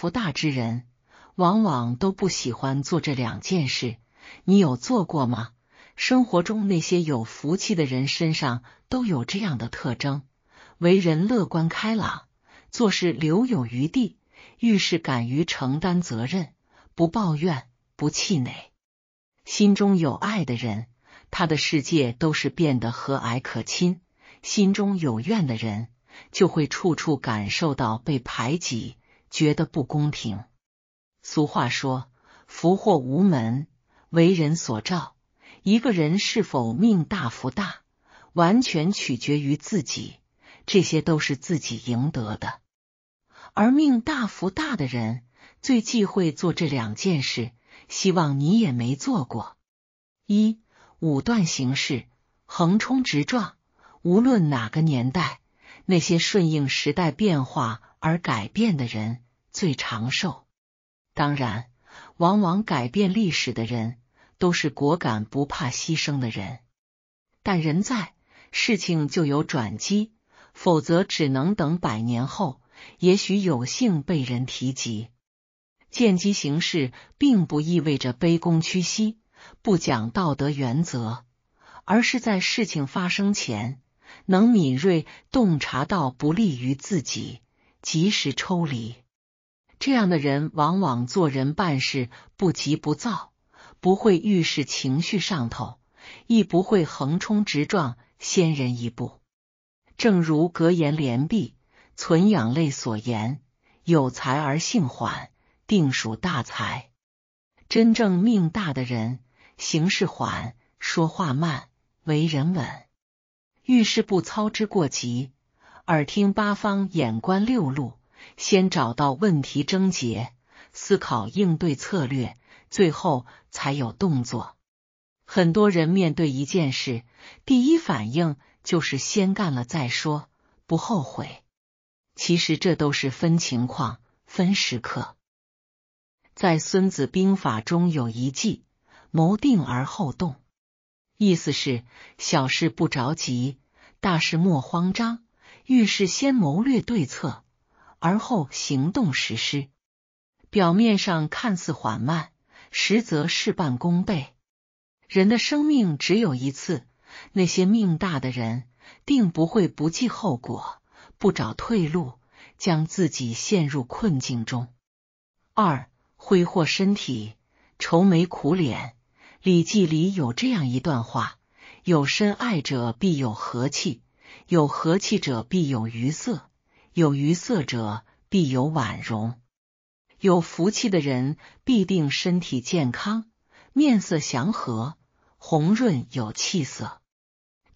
福大之人，往往都不喜欢做这两件事。你有做过吗？生活中那些有福气的人身上都有这样的特征：为人乐观开朗，做事留有余地，遇事敢于承担责任，不抱怨，不气馁。心中有爱的人，他的世界都是变得和蔼可亲；心中有怨的人，就会处处感受到被排挤。觉得不公平。俗话说：“福祸无门，为人所造。”一个人是否命大福大，完全取决于自己。这些都是自己赢得的。而命大福大的人最忌讳做这两件事，希望你也没做过：一、武断行事，横冲直撞。无论哪个年代，那些顺应时代变化而改变的人。最长寿，当然，往往改变历史的人都是果敢、不怕牺牲的人。但人在，事情就有转机，否则只能等百年后，也许有幸被人提及。见机行事，并不意味着卑躬屈膝、不讲道德原则，而是在事情发生前，能敏锐洞察到不利于自己，及时抽离。这样的人往往做人办事不急不躁，不会遇事情绪上头，亦不会横冲直撞，先人一步。正如格言联璧存养类所言：“有才而性缓，定属大才。”真正命大的人，行事缓，说话慢，为人稳，遇事不操之过急，耳听八方，眼观六路。先找到问题症结，思考应对策略，最后才有动作。很多人面对一件事，第一反应就是先干了再说，不后悔。其实这都是分情况、分时刻。在《孙子兵法》中有一计：“谋定而后动”，意思是小事不着急，大事莫慌张，遇事先谋略对策。而后行动实施，表面上看似缓慢，实则事半功倍。人的生命只有一次，那些命大的人定不会不计后果、不找退路，将自己陷入困境中。二挥霍身体，愁眉苦脸。《礼记》里有这样一段话：有深爱者必有和气，有和气者必有愉色。有余色者，必有婉容；有福气的人，必定身体健康，面色祥和，红润有气色。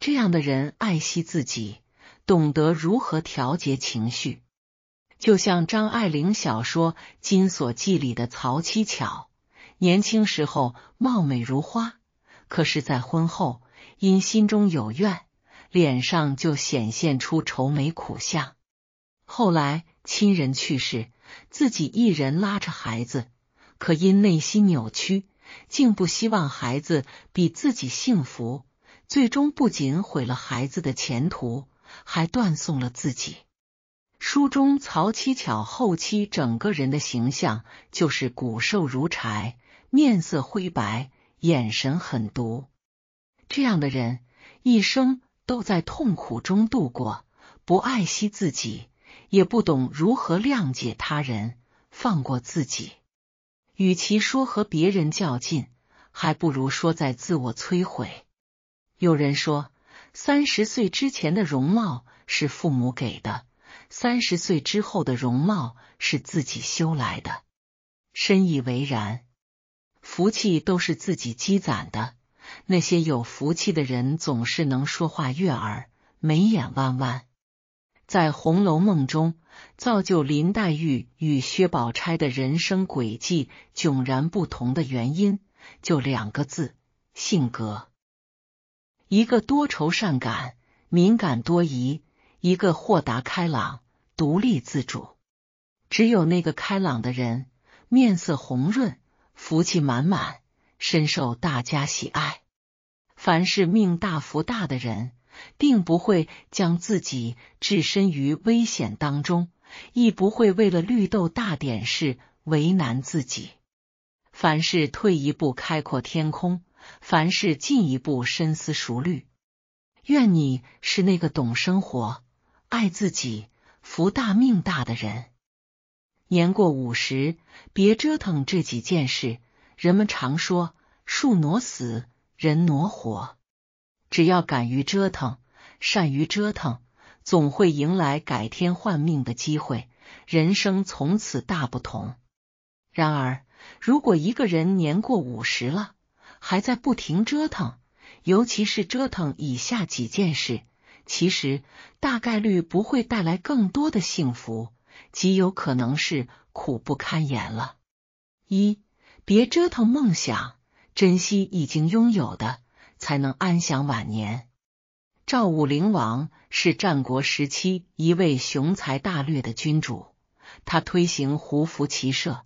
这样的人爱惜自己，懂得如何调节情绪。就像张爱玲小说《金锁记》里的曹七巧，年轻时候貌美如花，可是，在婚后因心中有怨，脸上就显现出愁眉苦相。后来亲人去世，自己一人拉着孩子，可因内心扭曲，竟不希望孩子比自己幸福。最终不仅毁了孩子的前途，还断送了自己。书中曹七巧后期整个人的形象就是骨瘦如柴，面色灰白，眼神狠毒。这样的人一生都在痛苦中度过，不爱惜自己。也不懂如何谅解他人，放过自己。与其说和别人较劲，还不如说在自我摧毁。有人说，三十岁之前的容貌是父母给的，三十岁之后的容貌是自己修来的。深以为然，福气都是自己积攒的。那些有福气的人，总是能说话悦耳，眉眼弯弯。在《红楼梦》中，造就林黛玉与薛宝钗的人生轨迹迥然不同的原因，就两个字：性格。一个多愁善感、敏感多疑，一个豁达开朗、独立自主。只有那个开朗的人，面色红润，福气满满，深受大家喜爱。凡是命大福大的人。定不会将自己置身于危险当中，亦不会为了绿豆大点事为难自己。凡事退一步，开阔天空；凡事进一步，深思熟虑。愿你是那个懂生活、爱自己、福大命大的人。年过五十，别折腾这几件事。人们常说，树挪死，人挪活。只要敢于折腾，善于折腾，总会迎来改天换命的机会，人生从此大不同。然而，如果一个人年过五十了，还在不停折腾，尤其是折腾以下几件事，其实大概率不会带来更多的幸福，极有可能是苦不堪言了。一，别折腾梦想，珍惜已经拥有的。才能安享晚年。赵武灵王是战国时期一位雄才大略的君主，他推行胡服骑射，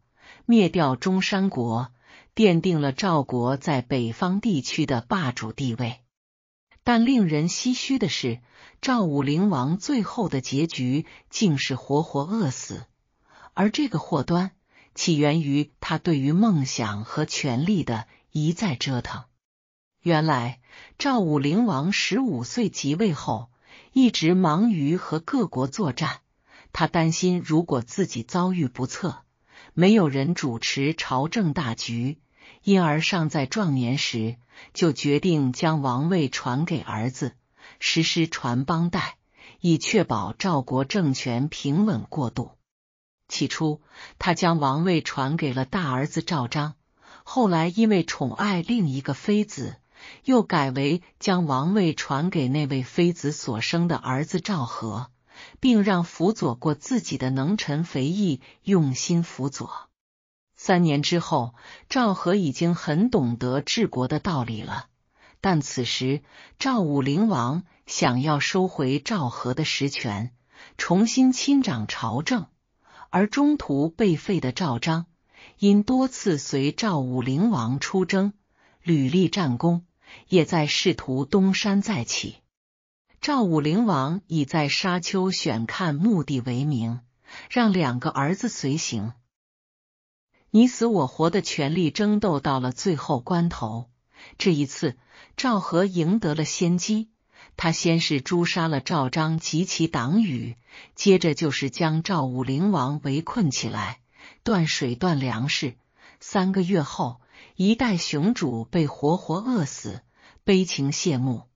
灭掉中山国，奠定了赵国在北方地区的霸主地位。但令人唏嘘的是，赵武灵王最后的结局竟是活活饿死，而这个祸端起源于他对于梦想和权力的一再折腾。原来赵武灵王十五岁即位后，一直忙于和各国作战。他担心如果自己遭遇不测，没有人主持朝政大局，因而尚在壮年时就决定将王位传给儿子，实施传帮带，以确保赵国政权平稳过渡。起初，他将王位传给了大儿子赵章，后来因为宠爱另一个妃子。又改为将王位传给那位妃子所生的儿子赵和，并让辅佐过自己的能臣肥义用心辅佐。三年之后，赵和已经很懂得治国的道理了。但此时赵武灵王想要收回赵和的实权，重新亲掌朝政，而中途被废的赵章因多次随赵武灵王出征，屡立战功。也在试图东山再起。赵武灵王以在沙丘选看墓地为名，让两个儿子随行。你死我活的权力争斗到了最后关头，这一次赵和赢得了先机。他先是诛杀了赵章及其党羽，接着就是将赵武灵王围困起来，断水断粮食。三个月后，一代雄主被活活饿死。悲情谢幕。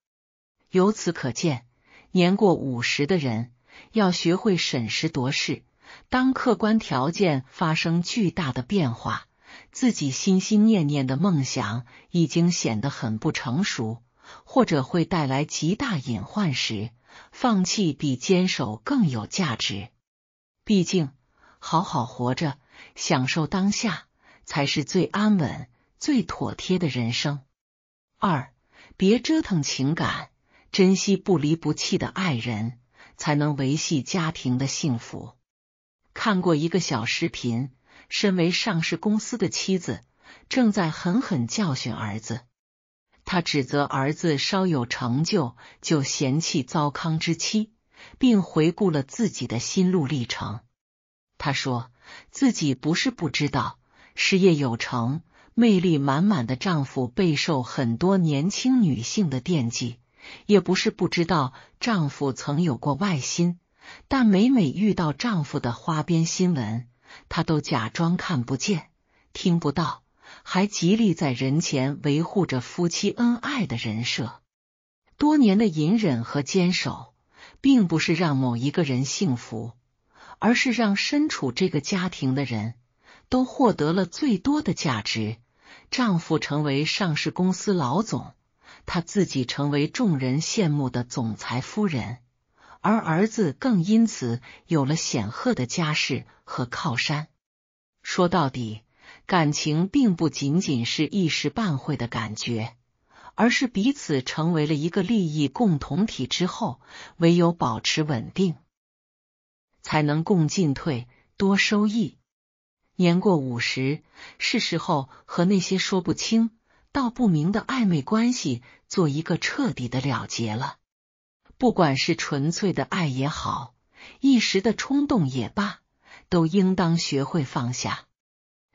由此可见，年过五十的人要学会审时度势。当客观条件发生巨大的变化，自己心心念念的梦想已经显得很不成熟，或者会带来极大隐患时，放弃比坚守更有价值。毕竟，好好活着，享受当下，才是最安稳、最妥帖的人生。二。别折腾情感，珍惜不离不弃的爱人，才能维系家庭的幸福。看过一个小视频，身为上市公司的妻子正在狠狠教训儿子，他指责儿子稍有成就就嫌弃糟糠之妻，并回顾了自己的心路历程。他说自己不是不知道，事业有成。魅力满满的丈夫备受很多年轻女性的惦记，也不是不知道丈夫曾有过外心，但每每遇到丈夫的花边新闻，她都假装看不见、听不到，还极力在人前维护着夫妻恩爱的人设。多年的隐忍和坚守，并不是让某一个人幸福，而是让身处这个家庭的人。都获得了最多的价值。丈夫成为上市公司老总，她自己成为众人羡慕的总裁夫人，而儿子更因此有了显赫的家世和靠山。说到底，感情并不仅仅是一时半会的感觉，而是彼此成为了一个利益共同体之后，唯有保持稳定，才能共进退，多收益。年过五十，是时候和那些说不清、道不明的暧昧关系做一个彻底的了结了。不管是纯粹的爱也好，一时的冲动也罢，都应当学会放下。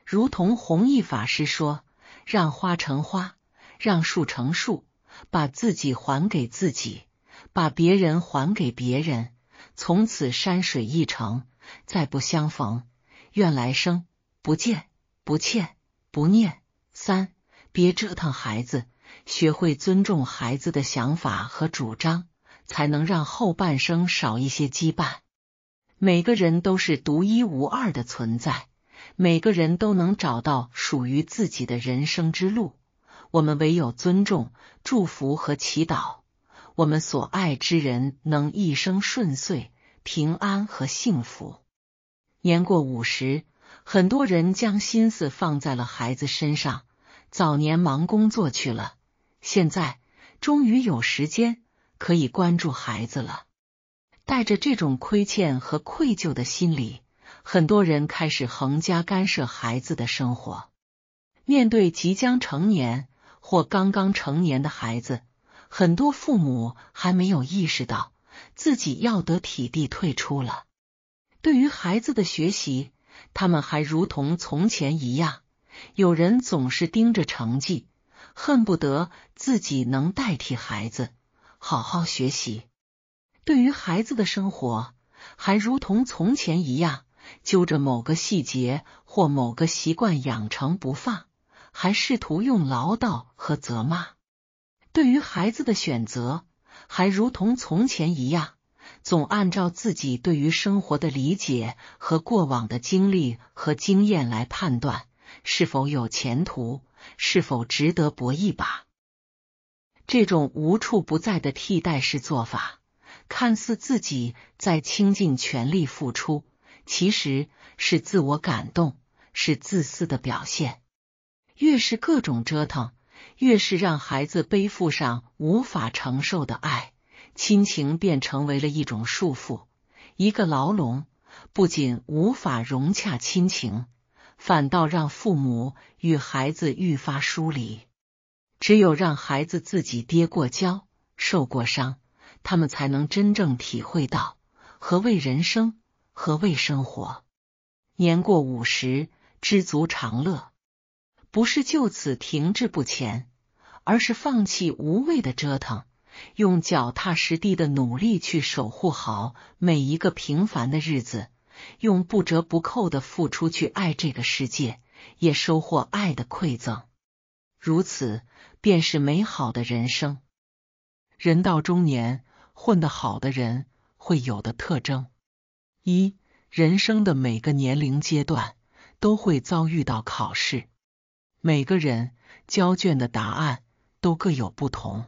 如同弘一法师说：“让花成花，让树成树，把自己还给自己，把别人还给别人。从此山水一程，再不相逢，愿来生。”不见不欠不念三，别折腾孩子，学会尊重孩子的想法和主张，才能让后半生少一些羁绊。每个人都是独一无二的存在，每个人都能找到属于自己的人生之路。我们唯有尊重、祝福和祈祷，我们所爱之人能一生顺遂、平安和幸福。年过五十。很多人将心思放在了孩子身上，早年忙工作去了，现在终于有时间可以关注孩子了。带着这种亏欠和愧疚的心理，很多人开始横加干涉孩子的生活。面对即将成年或刚刚成年的孩子，很多父母还没有意识到自己要得体地退出了。对于孩子的学习，他们还如同从前一样，有人总是盯着成绩，恨不得自己能代替孩子好好学习。对于孩子的生活，还如同从前一样，揪着某个细节或某个习惯养成不放，还试图用唠叨和责骂。对于孩子的选择，还如同从前一样。总按照自己对于生活的理解和过往的经历和经验来判断是否有前途，是否值得搏一把。这种无处不在的替代式做法，看似自己在倾尽全力付出，其实是自我感动，是自私的表现。越是各种折腾，越是让孩子背负上无法承受的爱。亲情便成为了一种束缚，一个牢笼，不仅无法融洽亲情，反倒让父母与孩子愈发疏离。只有让孩子自己跌过跤、受过伤，他们才能真正体会到何谓人生，何谓生活。年过五十，知足常乐，不是就此停滞不前，而是放弃无谓的折腾。用脚踏实地的努力去守护好每一个平凡的日子，用不折不扣的付出去爱这个世界，也收获爱的馈赠。如此，便是美好的人生。人到中年，混得好的人会有的特征：一，人生的每个年龄阶段都会遭遇到考试，每个人交卷的答案都各有不同。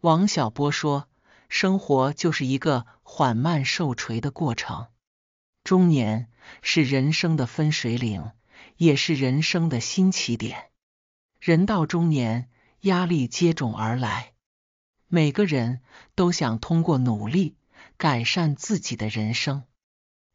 王小波说：“生活就是一个缓慢受锤的过程。中年是人生的分水岭，也是人生的新起点。人到中年，压力接踵而来。每个人都想通过努力改善自己的人生。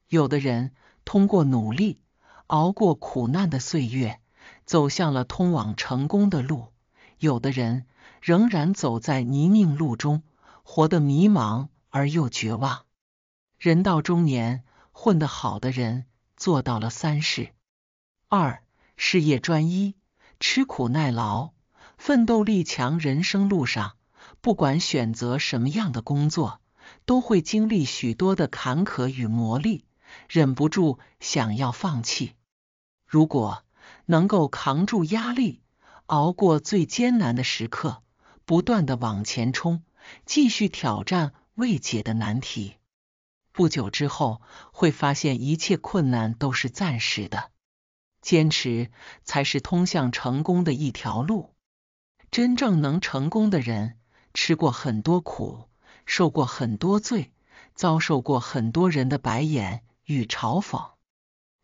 有的人通过努力熬过苦难的岁月，走向了通往成功的路；有的人……”仍然走在泥泞路中，活得迷茫而又绝望。人到中年，混得好的人做到了三事：二、事业专一，吃苦耐劳，奋斗力强。人生路上，不管选择什么样的工作，都会经历许多的坎坷与磨砺，忍不住想要放弃。如果能够扛住压力，熬过最艰难的时刻。不断的往前冲，继续挑战未解的难题。不久之后，会发现一切困难都是暂时的，坚持才是通向成功的一条路。真正能成功的人，吃过很多苦，受过很多罪，遭受过很多人的白眼与嘲讽，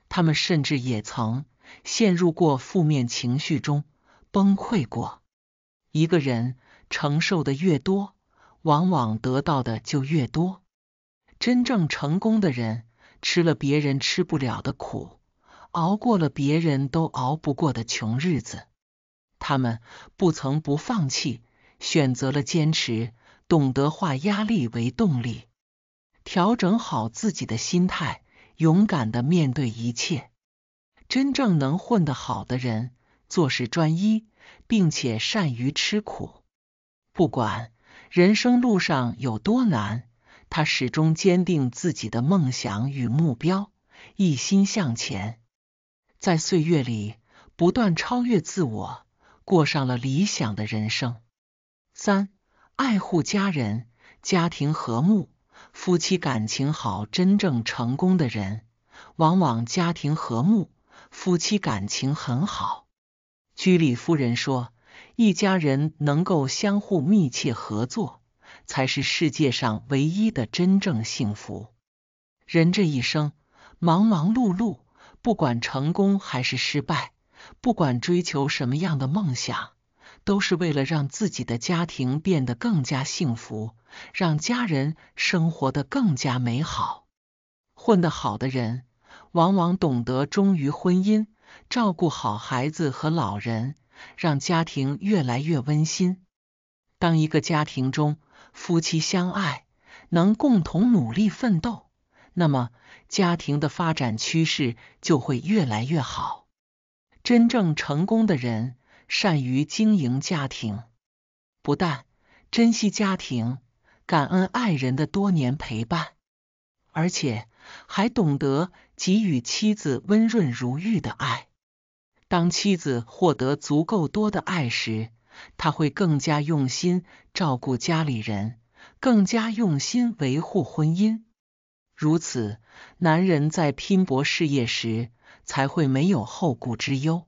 他们甚至也曾陷入过负面情绪中，崩溃过。一个人。承受的越多，往往得到的就越多。真正成功的人，吃了别人吃不了的苦，熬过了别人都熬不过的穷日子。他们不曾不放弃，选择了坚持，懂得化压力为动力，调整好自己的心态，勇敢的面对一切。真正能混得好的人，做事专一，并且善于吃苦。不管人生路上有多难，他始终坚定自己的梦想与目标，一心向前，在岁月里不断超越自我，过上了理想的人生。三，爱护家人，家庭和睦，夫妻感情好。真正成功的人，往往家庭和睦，夫妻感情很好。居里夫人说。一家人能够相互密切合作，才是世界上唯一的真正幸福。人这一生忙忙碌碌，不管成功还是失败，不管追求什么样的梦想，都是为了让自己的家庭变得更加幸福，让家人生活得更加美好。混得好的人，往往懂得忠于婚姻，照顾好孩子和老人。让家庭越来越温馨。当一个家庭中夫妻相爱，能共同努力奋斗，那么家庭的发展趋势就会越来越好。真正成功的人善于经营家庭，不但珍惜家庭，感恩爱人的多年陪伴，而且还懂得给予妻子温润如玉的爱。当妻子获得足够多的爱时，他会更加用心照顾家里人，更加用心维护婚姻。如此，男人在拼搏事业时才会没有后顾之忧。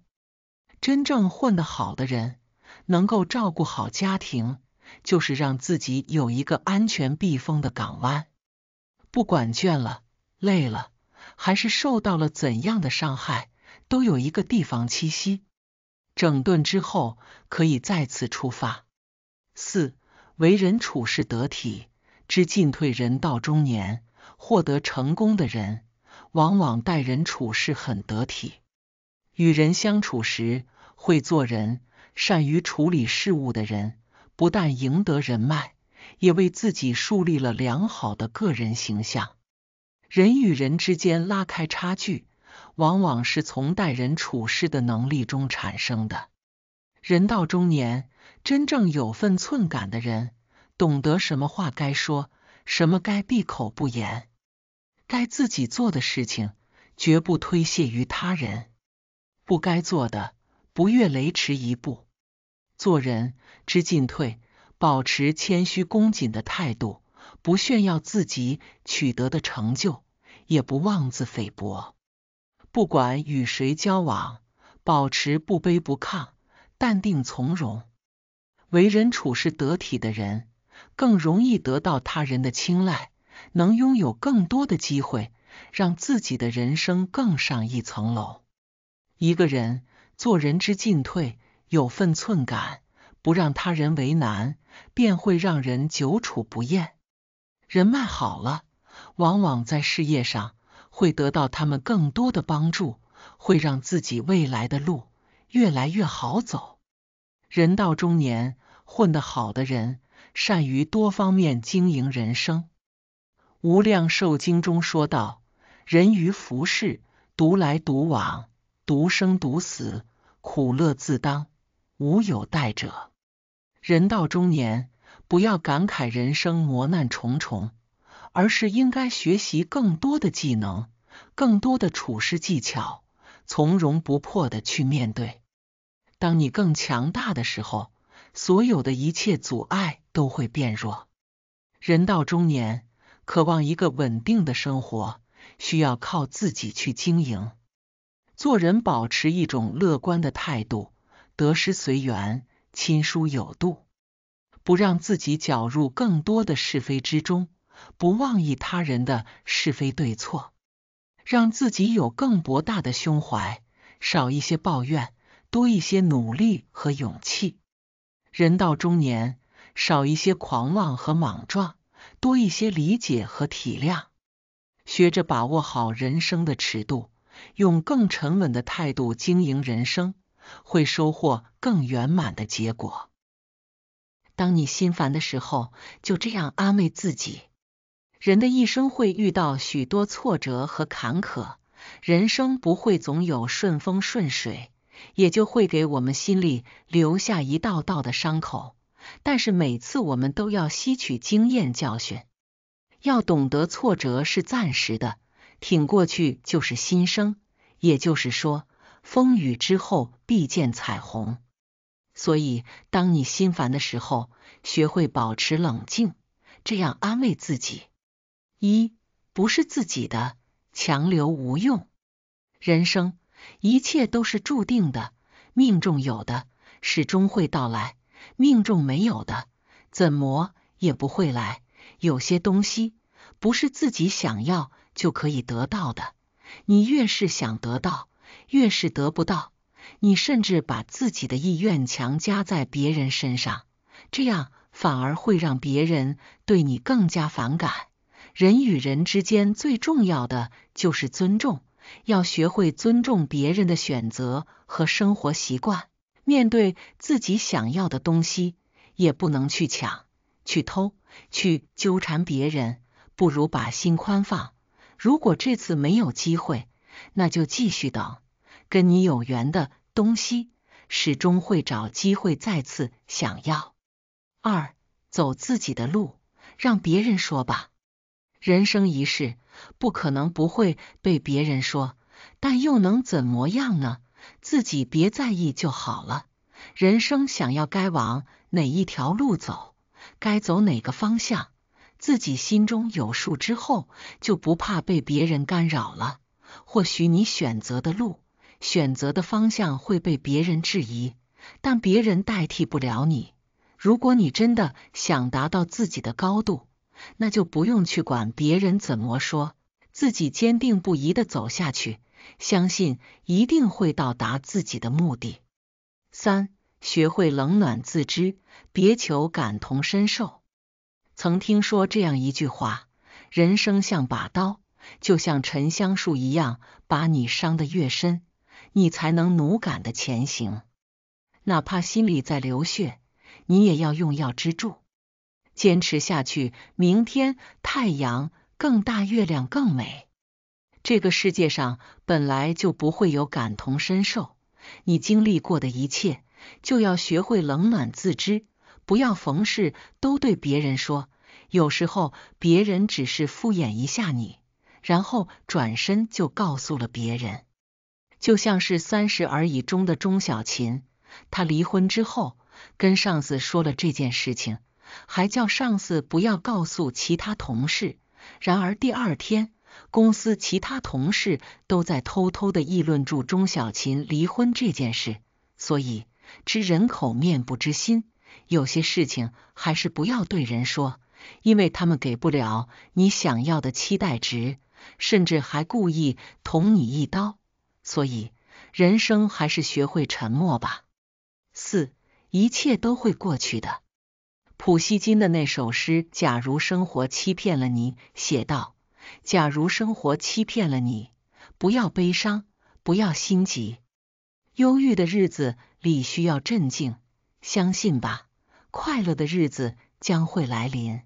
真正混得好的人，能够照顾好家庭，就是让自己有一个安全避风的港湾。不管倦了、累了，还是受到了怎样的伤害。都有一个地方栖息，整顿之后可以再次出发。四为人处事得体，知进退。人到中年获得成功的人，往往待人处事很得体，与人相处时会做人，善于处理事物的人，不但赢得人脉，也为自己树立了良好的个人形象。人与人之间拉开差距。往往是从待人处事的能力中产生的。人到中年，真正有分寸感的人，懂得什么话该说，什么该闭口不言，该自己做的事情绝不推卸于他人，不该做的不越雷池一步。做人知进退，保持谦虚恭谨的态度，不炫耀自己取得的成就，也不妄自菲薄。不管与谁交往，保持不卑不亢、淡定从容，为人处事得体的人，更容易得到他人的青睐，能拥有更多的机会，让自己的人生更上一层楼。一个人做人之进退有分寸感，不让他人为难，便会让人久处不厌。人脉好了，往往在事业上。会得到他们更多的帮助，会让自己未来的路越来越好走。人到中年，混得好的人，善于多方面经营人生。无量寿经中说道：人于浮世，独来独往，独生独死，苦乐自当，无有待者。人到中年，不要感慨人生磨难重重。而是应该学习更多的技能，更多的处事技巧，从容不迫的去面对。当你更强大的时候，所有的一切阻碍都会变弱。人到中年，渴望一个稳定的生活，需要靠自己去经营。做人保持一种乐观的态度，得失随缘，亲疏有度，不让自己搅入更多的是非之中。不妄议他人的是非对错，让自己有更博大的胸怀，少一些抱怨，多一些努力和勇气。人到中年，少一些狂妄和莽撞，多一些理解和体谅，学着把握好人生的尺度，用更沉稳的态度经营人生，会收获更圆满的结果。当你心烦的时候，就这样安慰自己。人的一生会遇到许多挫折和坎坷，人生不会总有顺风顺水，也就会给我们心里留下一道道的伤口。但是每次我们都要吸取经验教训，要懂得挫折是暂时的，挺过去就是新生。也就是说，风雨之后必见彩虹。所以，当你心烦的时候，学会保持冷静，这样安慰自己。一不是自己的强留无用，人生一切都是注定的，命中有的始终会到来，命中没有的怎么也不会来。有些东西不是自己想要就可以得到的，你越是想得到，越是得不到。你甚至把自己的意愿强加在别人身上，这样反而会让别人对你更加反感。人与人之间最重要的就是尊重，要学会尊重别人的选择和生活习惯。面对自己想要的东西，也不能去抢、去偷、去纠缠别人，不如把心宽放。如果这次没有机会，那就继续等。跟你有缘的东西，始终会找机会再次想要。二，走自己的路，让别人说吧。人生一世，不可能不会被别人说，但又能怎么样呢？自己别在意就好了。人生想要该往哪一条路走，该走哪个方向，自己心中有数之后，就不怕被别人干扰了。或许你选择的路、选择的方向会被别人质疑，但别人代替不了你。如果你真的想达到自己的高度。那就不用去管别人怎么说，自己坚定不移的走下去，相信一定会到达自己的目的。三，学会冷暖自知，别求感同身受。曾听说这样一句话：人生像把刀，就像沉香树一样，把你伤得越深，你才能努感的前行。哪怕心里在流血，你也要用药支柱。坚持下去，明天太阳更大，月亮更美。这个世界上本来就不会有感同身受，你经历过的一切就要学会冷暖自知，不要逢事都对别人说。有时候别人只是敷衍一下你，然后转身就告诉了别人。就像是三十而已中的钟小琴，她离婚之后跟上司说了这件事情。还叫上司不要告诉其他同事。然而第二天，公司其他同事都在偷偷的议论住钟小琴离婚这件事。所以知人口面不知心，有些事情还是不要对人说，因为他们给不了你想要的期待值，甚至还故意捅你一刀。所以人生还是学会沉默吧。四，一切都会过去的。普希金的那首诗《假如生活欺骗了你》写道：“假如生活欺骗了你，不要悲伤，不要心急，忧郁的日子里需要镇静，相信吧，快乐的日子将会来临。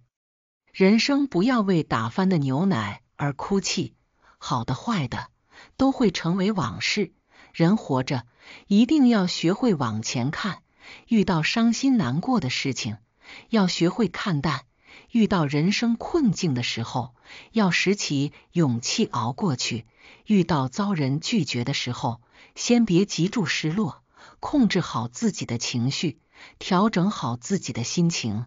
人生不要为打翻的牛奶而哭泣，好的、坏的都会成为往事。人活着一定要学会往前看，遇到伤心难过的事情。”要学会看淡，遇到人生困境的时候，要拾起勇气熬过去；遇到遭人拒绝的时候，先别急住失落，控制好自己的情绪，调整好自己的心情，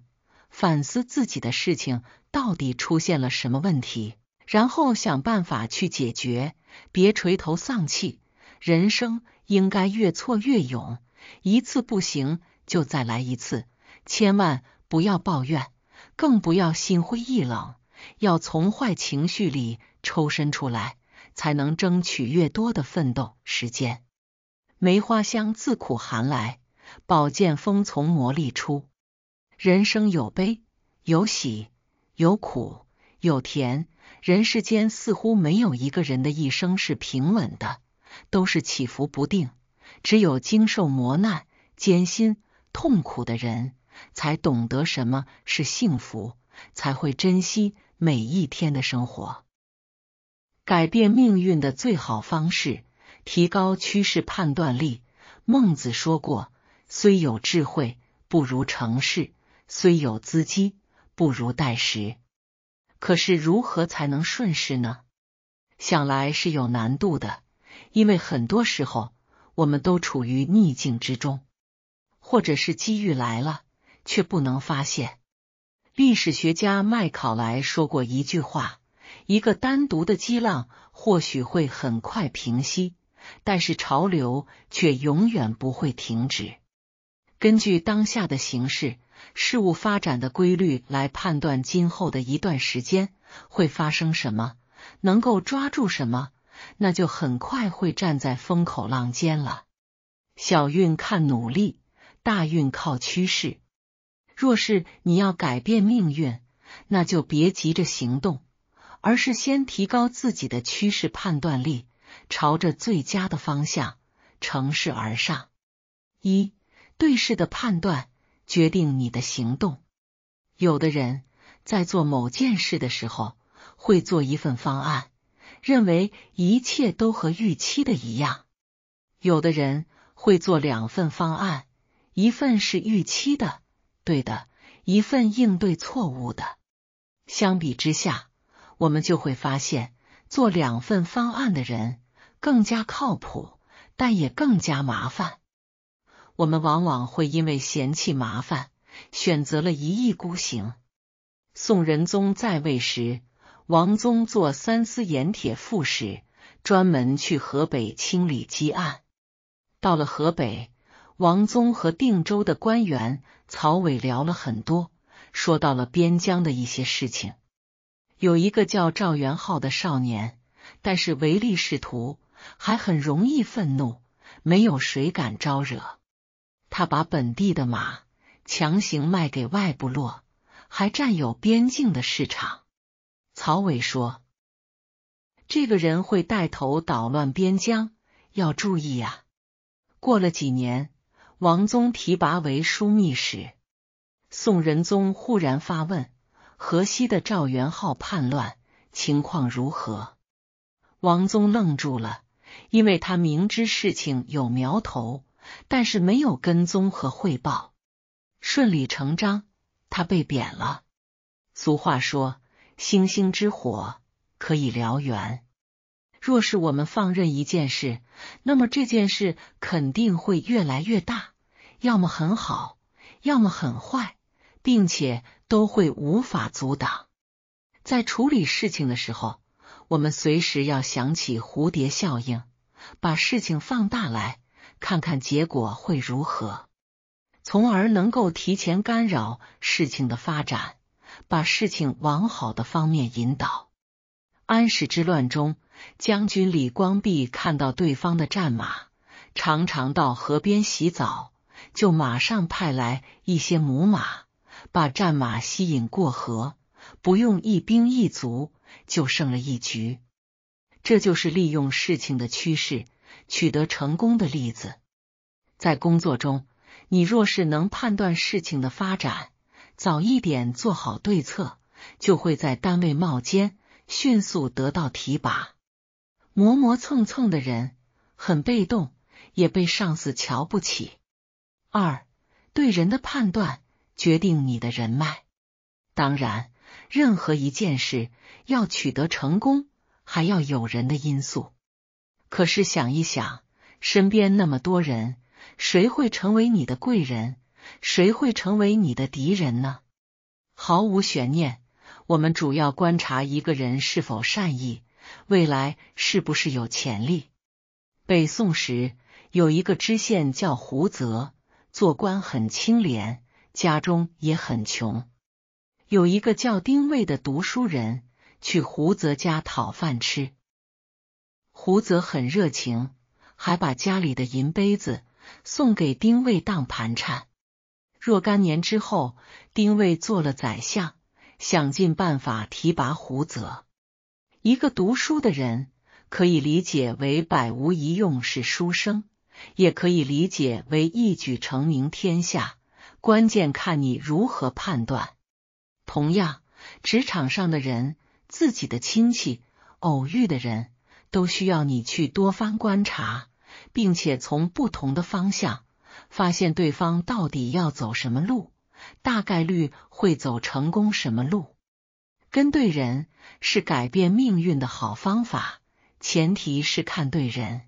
反思自己的事情到底出现了什么问题，然后想办法去解决，别垂头丧气。人生应该越挫越勇，一次不行就再来一次，千万。不要抱怨，更不要心灰意冷，要从坏情绪里抽身出来，才能争取越多的奋斗时间。梅花香自苦寒来，宝剑锋从磨砺出。人生有悲有喜，有苦有甜。人世间似乎没有一个人的一生是平稳的，都是起伏不定。只有经受磨难、艰辛、痛苦的人。才懂得什么是幸福，才会珍惜每一天的生活。改变命运的最好方式，提高趋势判断力。孟子说过：“虽有智慧，不如成事；虽有资金，不如待时。”可是，如何才能顺势呢？想来是有难度的，因为很多时候我们都处于逆境之中，或者是机遇来了。却不能发现。历史学家麦考莱说过一句话：“一个单独的激浪或许会很快平息，但是潮流却永远不会停止。”根据当下的形势、事物发展的规律来判断今后的一段时间会发生什么，能够抓住什么，那就很快会站在风口浪尖了。小运看努力，大运靠趋势。若是你要改变命运，那就别急着行动，而是先提高自己的趋势判断力，朝着最佳的方向乘势而上。一对事的判断决定你的行动。有的人，在做某件事的时候，会做一份方案，认为一切都和预期的一样；有的人会做两份方案，一份是预期的。对的，一份应对错误的。相比之下，我们就会发现，做两份方案的人更加靠谱，但也更加麻烦。我们往往会因为嫌弃麻烦，选择了一意孤行。宋仁宗在位时，王宗做三司盐铁副使，专门去河北清理积案。到了河北。王宗和定州的官员曹伟聊了很多，说到了边疆的一些事情。有一个叫赵元昊的少年，但是唯利是图，还很容易愤怒，没有谁敢招惹他。把本地的马强行卖给外部落，还占有边境的市场。曹伟说：“这个人会带头捣乱边疆，要注意呀。”过了几年。王宗提拔为枢密使，宋仁宗忽然发问：“河西的赵元昊叛乱情况如何？”王宗愣住了，因为他明知事情有苗头，但是没有跟踪和汇报。顺理成章，他被贬了。俗话说：“星星之火可以燎原。”若是我们放任一件事，那么这件事肯定会越来越大，要么很好，要么很坏，并且都会无法阻挡。在处理事情的时候，我们随时要想起蝴蝶效应，把事情放大来看看结果会如何，从而能够提前干扰事情的发展，把事情往好的方面引导。安史之乱中。将军李光弼看到对方的战马常常到河边洗澡，就马上派来一些母马，把战马吸引过河，不用一兵一卒就胜了一局。这就是利用事情的趋势取得成功的例子。在工作中，你若是能判断事情的发展，早一点做好对策，就会在单位冒尖，迅速得到提拔。磨磨蹭蹭的人很被动，也被上司瞧不起。二对人的判断决定你的人脉。当然，任何一件事要取得成功，还要有人的因素。可是想一想，身边那么多人，谁会成为你的贵人？谁会成为你的敌人呢？毫无悬念，我们主要观察一个人是否善意。未来是不是有潜力？北宋时有一个知县叫胡泽，做官很清廉，家中也很穷。有一个叫丁卫的读书人去胡泽家讨饭吃，胡泽很热情，还把家里的银杯子送给丁卫当盘缠。若干年之后，丁卫做了宰相，想尽办法提拔胡泽。一个读书的人，可以理解为百无一用是书生，也可以理解为一举成名天下。关键看你如何判断。同样，职场上的人、自己的亲戚、偶遇的人都需要你去多番观察，并且从不同的方向发现对方到底要走什么路，大概率会走成功什么路。跟对人是改变命运的好方法，前提是看对人。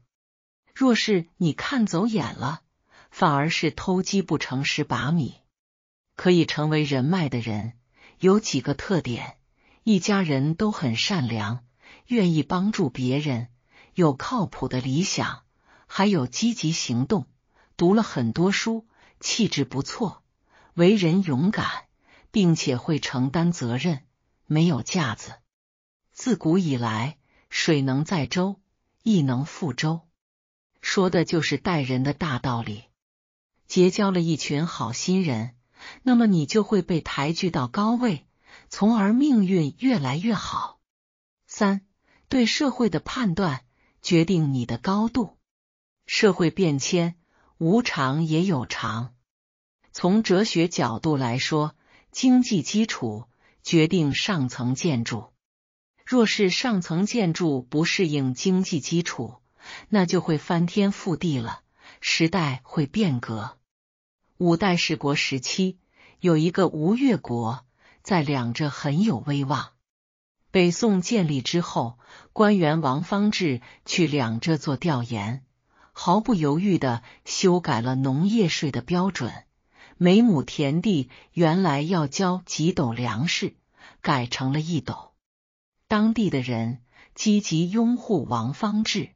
若是你看走眼了，反而是偷鸡不成蚀把米。可以成为人脉的人有几个特点：一家人都很善良，愿意帮助别人，有靠谱的理想，还有积极行动，读了很多书，气质不错，为人勇敢，并且会承担责任。没有架子。自古以来，水能载舟，亦能覆舟，说的就是待人的大道理。结交了一群好心人，那么你就会被抬举到高位，从而命运越来越好。三、对社会的判断决定你的高度。社会变迁无常，也有常。从哲学角度来说，经济基础。决定上层建筑，若是上层建筑不适应经济基础，那就会翻天覆地了，时代会变革。五代十国时期，有一个吴越国在两浙很有威望。北宋建立之后，官员王方志去两浙做调研，毫不犹豫的修改了农业税的标准。每亩田地原来要交几斗粮食，改成了一斗。当地的人积极拥护王方志，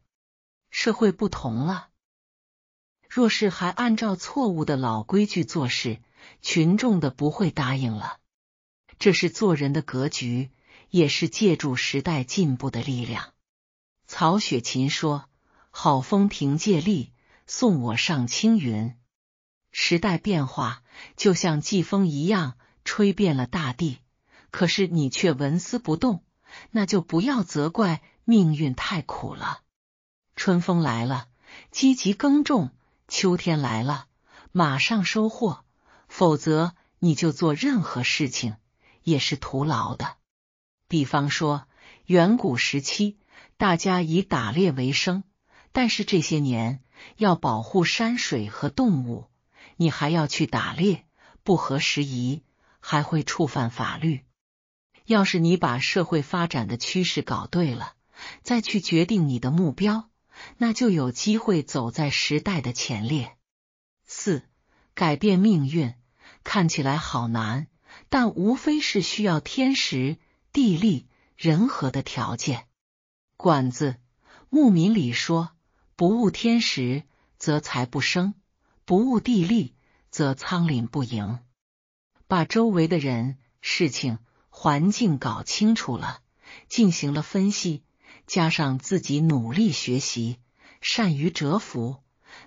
社会不同了。若是还按照错误的老规矩做事，群众的不会答应了。这是做人的格局，也是借助时代进步的力量。曹雪芹说：“好风凭借力，送我上青云。”时代变化就像季风一样，吹遍了大地。可是你却纹丝不动，那就不要责怪命运太苦了。春风来了，积极耕种；秋天来了，马上收获。否则，你就做任何事情也是徒劳的。比方说，远古时期，大家以打猎为生，但是这些年要保护山水和动物。你还要去打猎，不合时宜，还会触犯法律。要是你把社会发展的趋势搞对了，再去决定你的目标，那就有机会走在时代的前列。四，改变命运看起来好难，但无非是需要天时、地利、人和的条件。管子《牧民》里说：“不务天时，则财不生。”不务地利，则仓廪不盈。把周围的人、事情、环境搞清楚了，进行了分析，加上自己努力学习，善于蛰伏，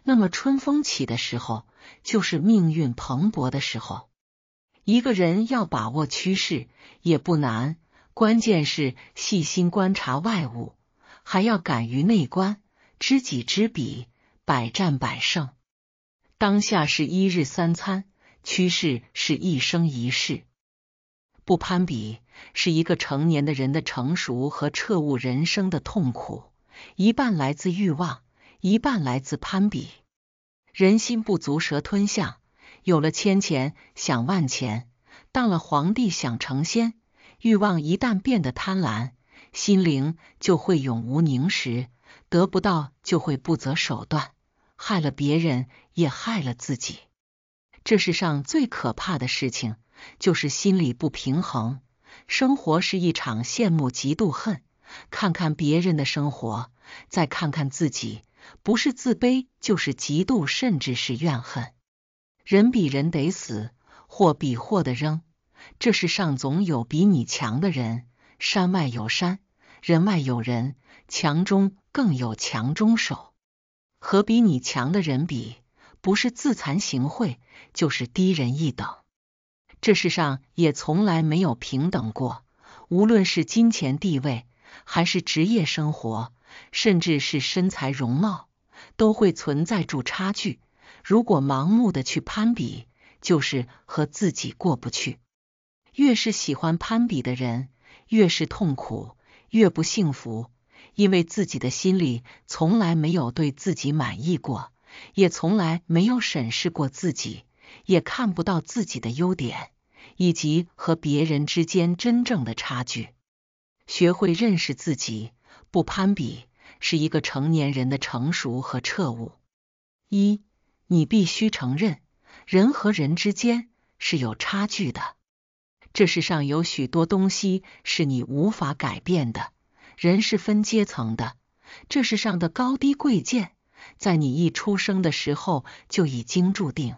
那么春风起的时候，就是命运蓬勃的时候。一个人要把握趋势也不难，关键是细心观察外物，还要敢于内观，知己知彼，百战百胜。当下是一日三餐，趋势是一生一世。不攀比是一个成年的人的成熟和彻悟人生的痛苦。一半来自欲望，一半来自攀比。人心不足蛇吞象，有了千钱想万钱，当了皇帝想成仙。欲望一旦变得贪婪，心灵就会永无宁时，得不到就会不择手段。害了别人，也害了自己。这世上最可怕的事情，就是心理不平衡。生活是一场羡慕、嫉妒、恨。看看别人的生活，再看看自己，不是自卑，就是嫉妒，甚至是怨恨。人比人得死，货比货的扔。这世上总有比你强的人，山外有山，人外有人，强中更有强中手。和比你强的人比，不是自惭形秽，就是低人一等。这世上也从来没有平等过，无论是金钱、地位，还是职业、生活，甚至是身材、容貌，都会存在住差距。如果盲目的去攀比，就是和自己过不去。越是喜欢攀比的人，越是痛苦，越不幸福。因为自己的心里从来没有对自己满意过，也从来没有审视过自己，也看不到自己的优点，以及和别人之间真正的差距。学会认识自己，不攀比，是一个成年人的成熟和彻悟。一，你必须承认，人和人之间是有差距的。这世上有许多东西是你无法改变的。人是分阶层的，这世上的高低贵贱，在你一出生的时候就已经注定。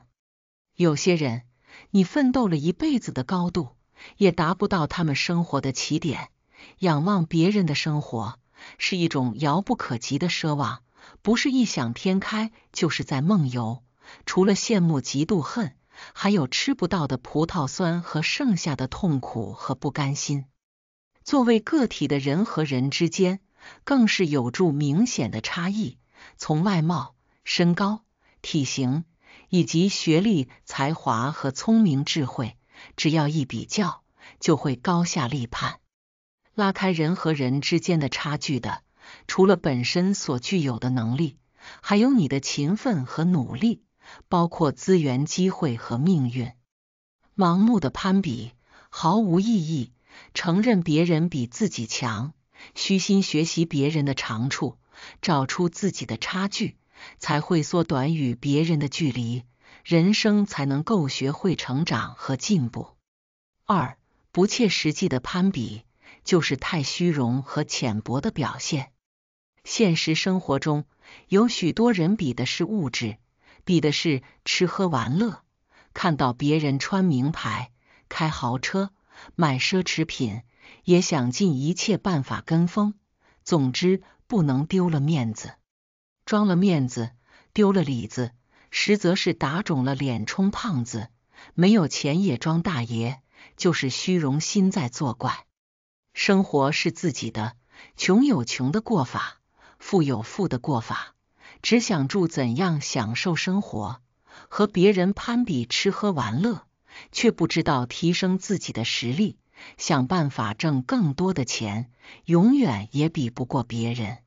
有些人，你奋斗了一辈子的高度，也达不到他们生活的起点。仰望别人的生活，是一种遥不可及的奢望，不是异想天开，就是在梦游。除了羡慕、嫉妒、恨，还有吃不到的葡萄酸和剩下的痛苦和不甘心。作为个体的人和人之间，更是有着明显的差异。从外貌、身高、体型，以及学历、才华和聪明智慧，只要一比较，就会高下立判。拉开人和人之间的差距的，除了本身所具有的能力，还有你的勤奋和努力，包括资源、机会和命运。盲目的攀比毫无意义。承认别人比自己强，虚心学习别人的长处，找出自己的差距，才会缩短与别人的距离，人生才能够学会成长和进步。二，不切实际的攀比，就是太虚荣和浅薄的表现。现实生活中，有许多人比的是物质，比的是吃喝玩乐，看到别人穿名牌、开豪车。买奢侈品，也想尽一切办法跟风。总之，不能丢了面子，装了面子，丢了里子，实则是打肿了脸充胖子。没有钱也装大爷，就是虚荣心在作怪。生活是自己的，穷有穷的过法，富有富的过法。只想住怎样享受生活，和别人攀比吃喝玩乐。却不知道提升自己的实力，想办法挣更多的钱，永远也比不过别人。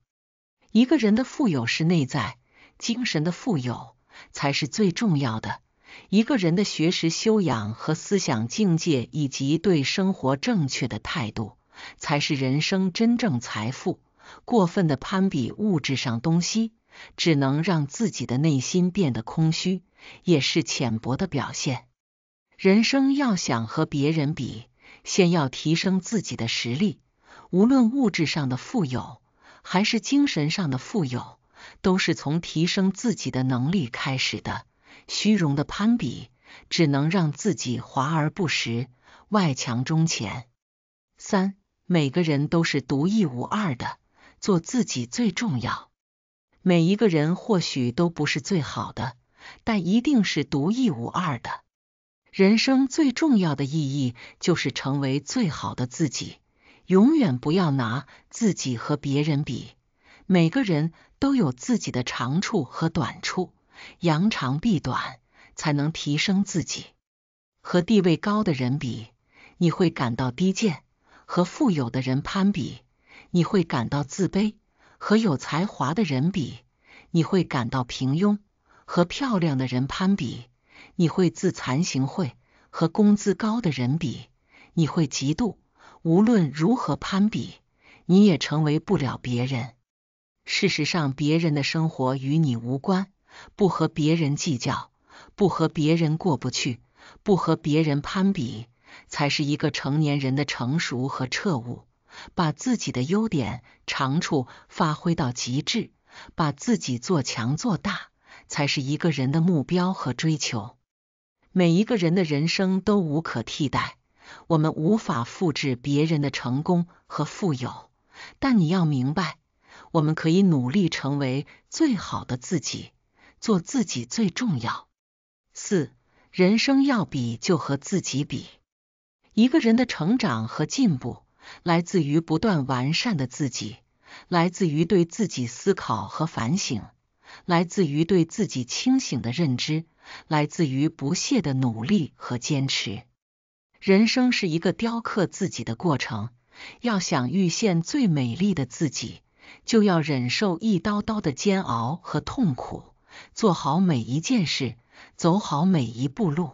一个人的富有是内在精神的富有才是最重要的。一个人的学识修养和思想境界，以及对生活正确的态度，才是人生真正财富。过分的攀比物质上东西，只能让自己的内心变得空虚，也是浅薄的表现。人生要想和别人比，先要提升自己的实力。无论物质上的富有，还是精神上的富有，都是从提升自己的能力开始的。虚荣的攀比，只能让自己华而不实，外强中乾。三，每个人都是独一无二的，做自己最重要。每一个人或许都不是最好的，但一定是独一无二的。人生最重要的意义就是成为最好的自己。永远不要拿自己和别人比。每个人都有自己的长处和短处，扬长避短才能提升自己。和地位高的人比，你会感到低贱；和富有的人攀比，你会感到自卑；和有才华的人比，你会感到平庸；和漂亮的人攀比。你会自惭形秽，和工资高的人比，你会嫉妒。无论如何攀比，你也成为不了别人。事实上，别人的生活与你无关。不和别人计较，不和别人过不去，不和别人攀比，才是一个成年人的成熟和彻悟。把自己的优点、长处发挥到极致，把自己做强做大，才是一个人的目标和追求。每一个人的人生都无可替代，我们无法复制别人的成功和富有，但你要明白，我们可以努力成为最好的自己，做自己最重要。四，人生要比就和自己比，一个人的成长和进步来自于不断完善的自己，来自于对自己思考和反省。来自于对自己清醒的认知，来自于不懈的努力和坚持。人生是一个雕刻自己的过程，要想遇见最美丽的自己，就要忍受一刀刀的煎熬和痛苦，做好每一件事，走好每一步路。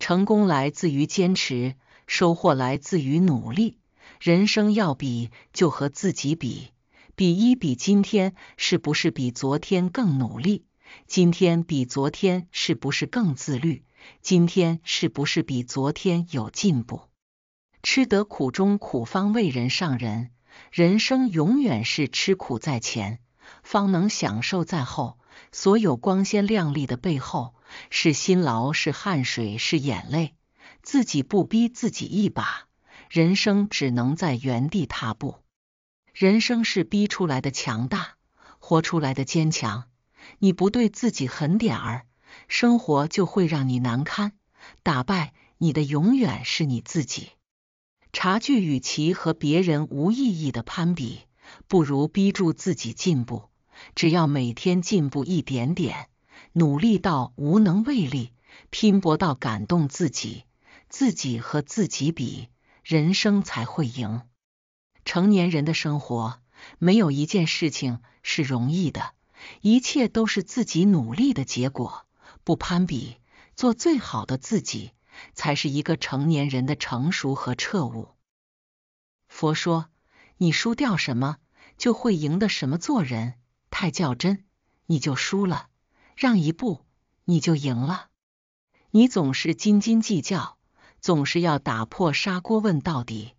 成功来自于坚持，收获来自于努力。人生要比就和自己比。比一比，今天是不是比昨天更努力？今天比昨天是不是更自律？今天是不是比昨天有进步？吃得苦中苦，方为人上人。人生永远是吃苦在前，方能享受在后。所有光鲜亮丽的背后，是辛劳，是汗水，是眼泪。自己不逼自己一把，人生只能在原地踏步。人生是逼出来的强大，活出来的坚强。你不对自己狠点儿，生活就会让你难堪。打败你的永远是你自己。茶具与其和别人无意义的攀比，不如逼住自己进步。只要每天进步一点点，努力到无能为力，拼搏到感动自己，自己和自己比，人生才会赢。成年人的生活没有一件事情是容易的，一切都是自己努力的结果。不攀比，做最好的自己，才是一个成年人的成熟和彻悟。佛说：“你输掉什么，就会赢得什么。”做人太较真，你就输了；让一步，你就赢了。你总是斤斤计较，总是要打破砂锅问到底。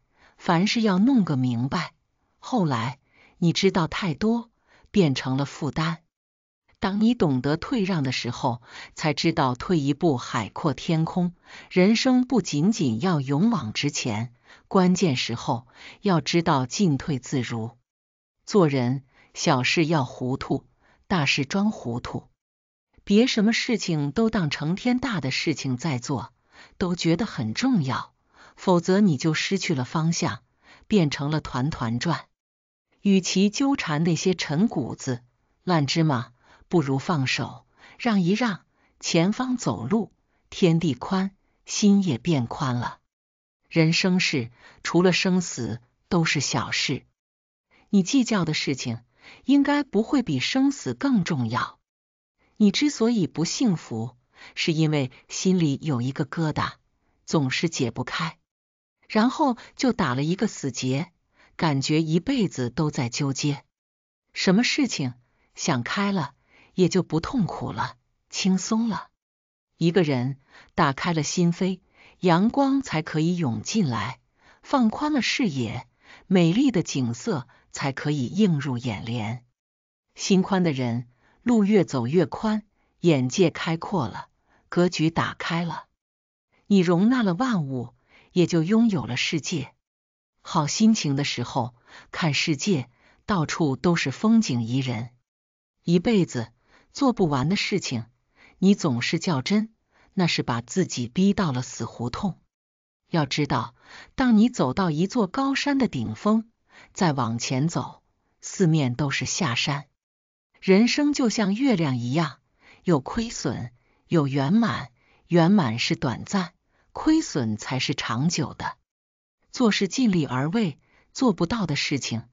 凡事要弄个明白。后来你知道太多，变成了负担。当你懂得退让的时候，才知道退一步海阔天空。人生不仅仅要勇往直前，关键时候要知道进退自如。做人，小事要糊涂，大事装糊涂，别什么事情都当成天大的事情在做，都觉得很重要。否则你就失去了方向，变成了团团转。与其纠缠那些陈谷子烂芝麻，不如放手，让一让，前方走路，天地宽，心也变宽了。人生事，除了生死，都是小事。你计较的事情，应该不会比生死更重要。你之所以不幸福，是因为心里有一个疙瘩，总是解不开。然后就打了一个死结，感觉一辈子都在纠结。什么事情想开了，也就不痛苦了，轻松了。一个人打开了心扉，阳光才可以涌进来，放宽了视野，美丽的景色才可以映入眼帘。心宽的人，路越走越宽，眼界开阔了，格局打开了，你容纳了万物。也就拥有了世界。好心情的时候，看世界，到处都是风景宜人。一辈子做不完的事情，你总是较真，那是把自己逼到了死胡同。要知道，当你走到一座高山的顶峰，再往前走，四面都是下山。人生就像月亮一样，有亏损，有圆满，圆满是短暂。亏损才是长久的。做事尽力而为，做不到的事情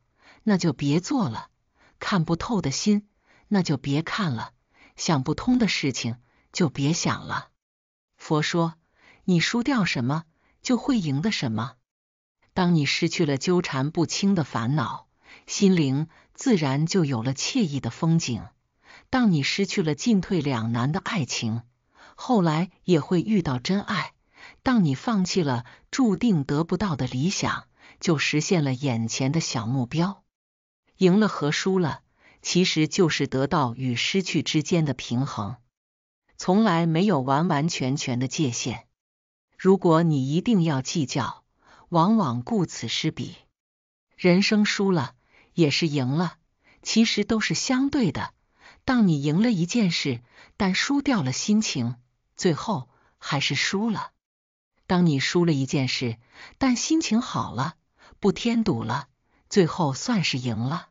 那就别做了；看不透的心那就别看了；想不通的事情就别想了。佛说：你输掉什么，就会赢得什么。当你失去了纠缠不清的烦恼，心灵自然就有了惬意的风景；当你失去了进退两难的爱情，后来也会遇到真爱。当你放弃了注定得不到的理想，就实现了眼前的小目标。赢了和输了，其实就是得到与失去之间的平衡，从来没有完完全全的界限。如果你一定要计较，往往顾此失彼。人生输了也是赢了，其实都是相对的。当你赢了一件事，但输掉了心情，最后还是输了。当你输了一件事，但心情好了，不添堵了，最后算是赢了。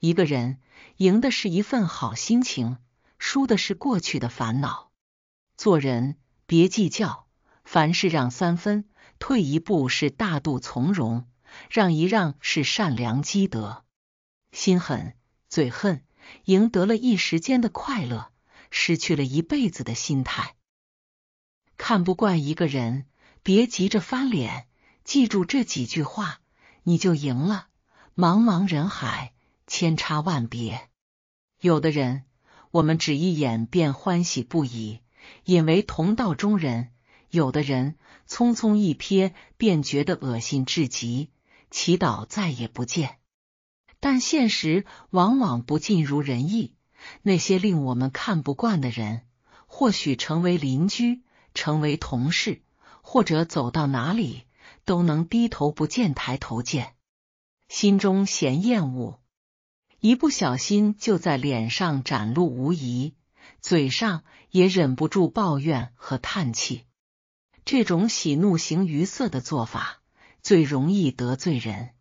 一个人赢的是一份好心情，输的是过去的烦恼。做人别计较，凡事让三分，退一步是大度从容，让一让是善良积德。心狠嘴恨，赢得了一时间的快乐，失去了一辈子的心态。看不惯一个人。别急着翻脸，记住这几句话，你就赢了。茫茫人海，千差万别，有的人我们只一眼便欢喜不已，引为同道中人；有的人匆匆一瞥便觉得恶心至极，祈祷再也不见。但现实往往不尽如人意，那些令我们看不惯的人，或许成为邻居，成为同事。或者走到哪里都能低头不见抬头见，心中嫌厌恶，一不小心就在脸上展露无遗，嘴上也忍不住抱怨和叹气。这种喜怒形于色的做法最容易得罪人。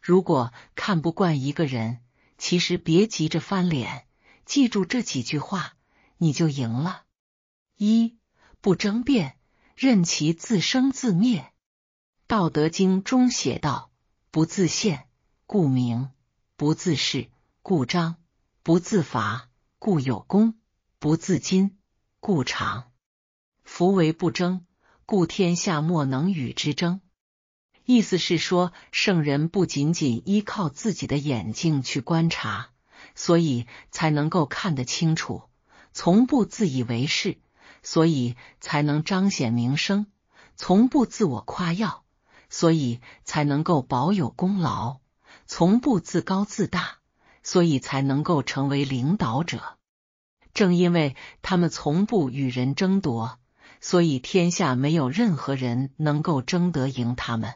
如果看不惯一个人，其实别急着翻脸，记住这几句话，你就赢了：一不争辩。任其自生自灭，《道德经》中写道：“不自见，故明；不自是，故彰；不自伐，故有功；不自矜，故长。夫为不争，故天下莫能与之争。”意思是说，圣人不仅仅依靠自己的眼睛去观察，所以才能够看得清楚，从不自以为是。所以才能彰显名声，从不自我夸耀；所以才能够保有功劳，从不自高自大；所以才能够成为领导者。正因为他们从不与人争夺，所以天下没有任何人能够争得赢他们。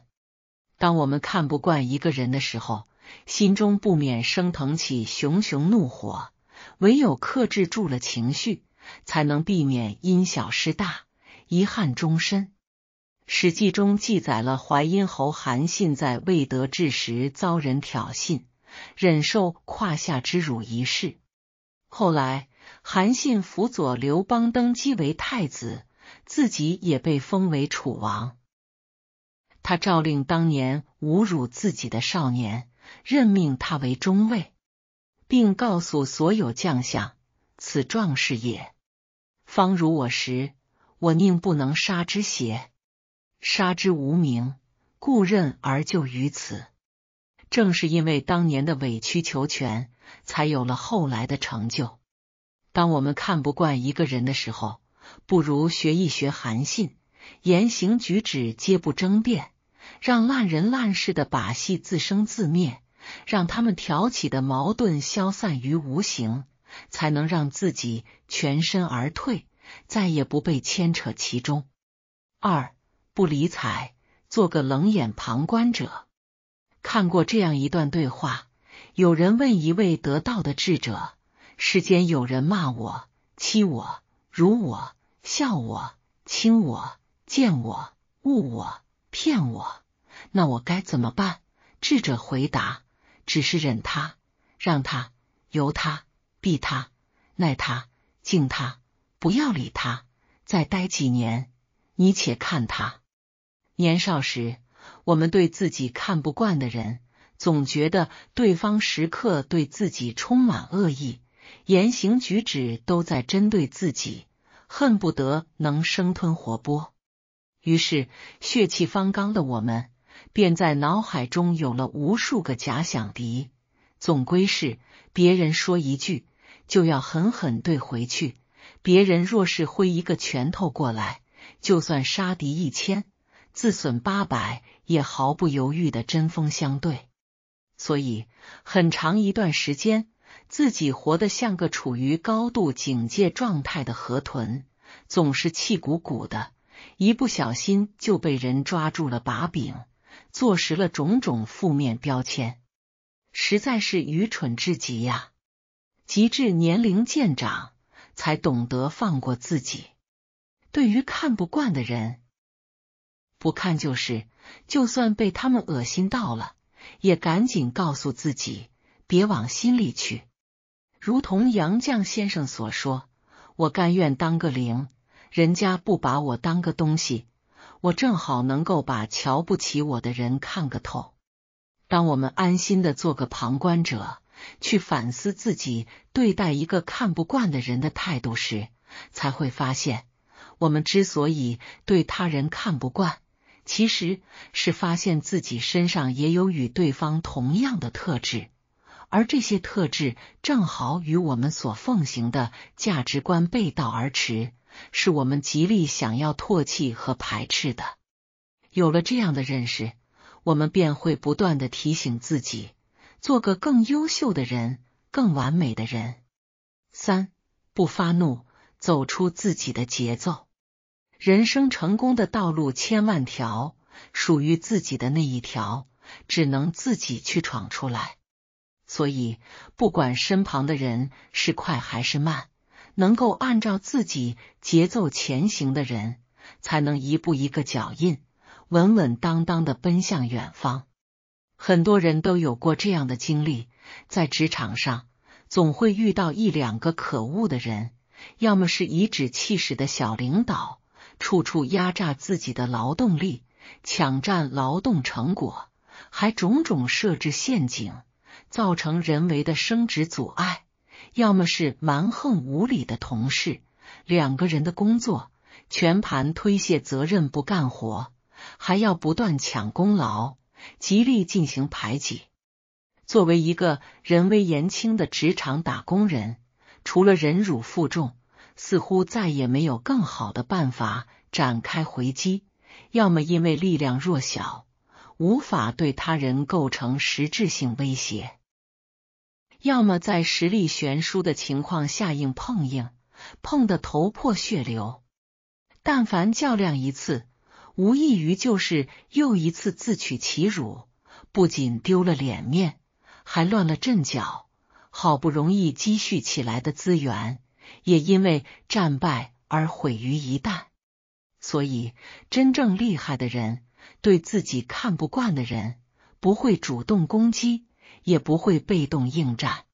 当我们看不惯一个人的时候，心中不免升腾起熊熊怒火，唯有克制住了情绪。才能避免因小失大，遗憾终身。《史记》中记载了淮阴侯韩信在未得志时遭人挑衅，忍受胯下之辱一事。后来，韩信辅佐刘邦登基为太子，自己也被封为楚王。他诏令当年侮辱自己的少年，任命他为中尉，并告诉所有将相：“此壮士也。”方如我时，我宁不能杀之邪？杀之无名，故任而就于此。正是因为当年的委曲求全，才有了后来的成就。当我们看不惯一个人的时候，不如学一学韩信，言行举止皆不争辩，让烂人烂事的把戏自生自灭，让他们挑起的矛盾消散于无形。才能让自己全身而退，再也不被牵扯其中。二不理睬，做个冷眼旁观者。看过这样一段对话：有人问一位得道的智者，世间有人骂我、欺我、辱我、笑我、轻我、见我、误我、骗我，那我该怎么办？智者回答：只是忍他，让他，由他。避他，耐他，敬他，不要理他。再待几年，你且看他。年少时，我们对自己看不惯的人，总觉得对方时刻对自己充满恶意，言行举止都在针对自己，恨不得能生吞活剥。于是，血气方刚的我们，便在脑海中有了无数个假想敌。总归是别人说一句，就要狠狠怼回去。别人若是挥一个拳头过来，就算杀敌一千，自损八百，也毫不犹豫的针锋相对。所以，很长一段时间，自己活得像个处于高度警戒状态的河豚，总是气鼓鼓的，一不小心就被人抓住了把柄，坐实了种种负面标签。实在是愚蠢至极呀！极致年龄渐长，才懂得放过自己。对于看不惯的人，不看就是；就算被他们恶心到了，也赶紧告诉自己别往心里去。如同杨绛先生所说：“我甘愿当个零，人家不把我当个东西，我正好能够把瞧不起我的人看个透。”当我们安心的做个旁观者，去反思自己对待一个看不惯的人的态度时，才会发现，我们之所以对他人看不惯，其实是发现自己身上也有与对方同样的特质，而这些特质正好与我们所奉行的价值观背道而驰，是我们极力想要唾弃和排斥的。有了这样的认识。我们便会不断的提醒自己，做个更优秀的人，更完美的人。三不发怒，走出自己的节奏。人生成功的道路千万条，属于自己的那一条，只能自己去闯出来。所以，不管身旁的人是快还是慢，能够按照自己节奏前行的人，才能一步一个脚印。稳稳当当的奔向远方。很多人都有过这样的经历，在职场上总会遇到一两个可恶的人，要么是颐指气使的小领导，处处压榨自己的劳动力，抢占劳动成果，还种种设置陷阱，造成人为的升职阻碍；要么是蛮横无理的同事，两个人的工作全盘推卸责任，不干活。还要不断抢功劳，极力进行排挤。作为一个人微言轻的职场打工人，除了忍辱负重，似乎再也没有更好的办法展开回击。要么因为力量弱小，无法对他人构成实质性威胁；要么在实力悬殊的情况下硬碰硬，碰得头破血流。但凡较量一次。无异于就是又一次自取其辱，不仅丢了脸面，还乱了阵脚。好不容易积蓄起来的资源，也因为战败而毁于一旦。所以，真正厉害的人，对自己看不惯的人，不会主动攻击，也不会被动应战。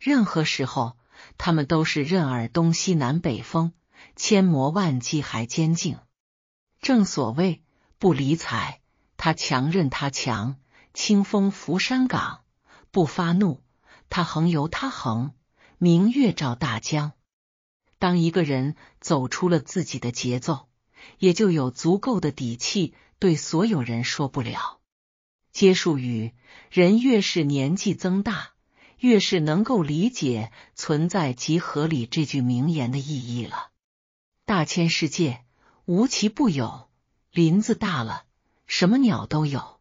任何时候，他们都是任尔东西南北风，千磨万击还坚劲。正所谓，不理睬他强任他强，清风拂山岗；不发怒他横由他横，明月照大江。当一个人走出了自己的节奏，也就有足够的底气对所有人说不了。接术语，人越是年纪增大，越是能够理解“存在即合理”这句名言的意义了。大千世界。无奇不有，林子大了，什么鸟都有。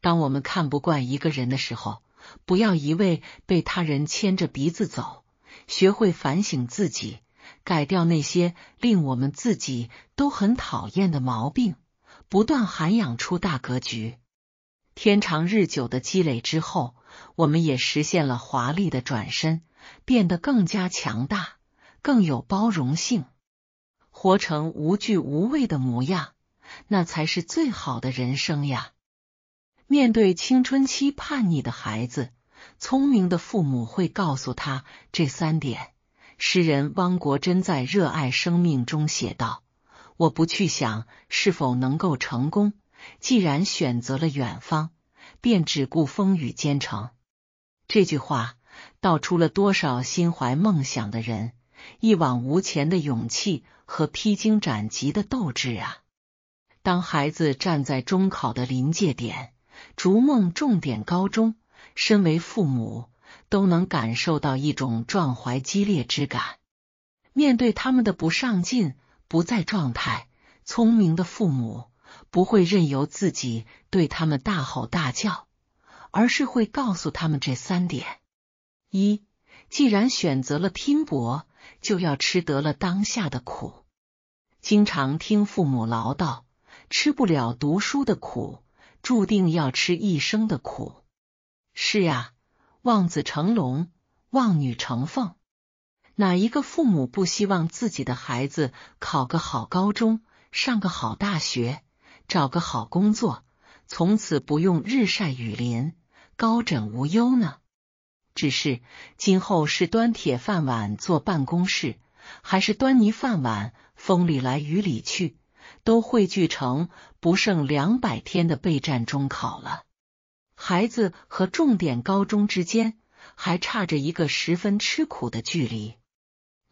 当我们看不惯一个人的时候，不要一味被他人牵着鼻子走，学会反省自己，改掉那些令我们自己都很讨厌的毛病，不断涵养出大格局。天长日久的积累之后，我们也实现了华丽的转身，变得更加强大，更有包容性。活成无惧无畏的模样，那才是最好的人生呀！面对青春期叛逆的孩子，聪明的父母会告诉他这三点。诗人汪国真在《热爱生命》中写道：“我不去想是否能够成功，既然选择了远方，便只顾风雨兼程。”这句话道出了多少心怀梦想的人一往无前的勇气。和披荆斩棘的斗志啊！当孩子站在中考的临界点，逐梦重点高中，身为父母都能感受到一种壮怀激烈之感。面对他们的不上进、不在状态，聪明的父母不会任由自己对他们大吼大叫，而是会告诉他们这三点：一，既然选择了拼搏。就要吃得了当下的苦，经常听父母唠叨，吃不了读书的苦，注定要吃一生的苦。是呀，望子成龙，望女成凤，哪一个父母不希望自己的孩子考个好高中，上个好大学，找个好工作，从此不用日晒雨淋，高枕无忧呢？只是今后是端铁饭碗坐办公室，还是端泥饭碗风里来雨里去，都汇聚成不剩两百天的备战中考了。孩子和重点高中之间还差着一个十分吃苦的距离。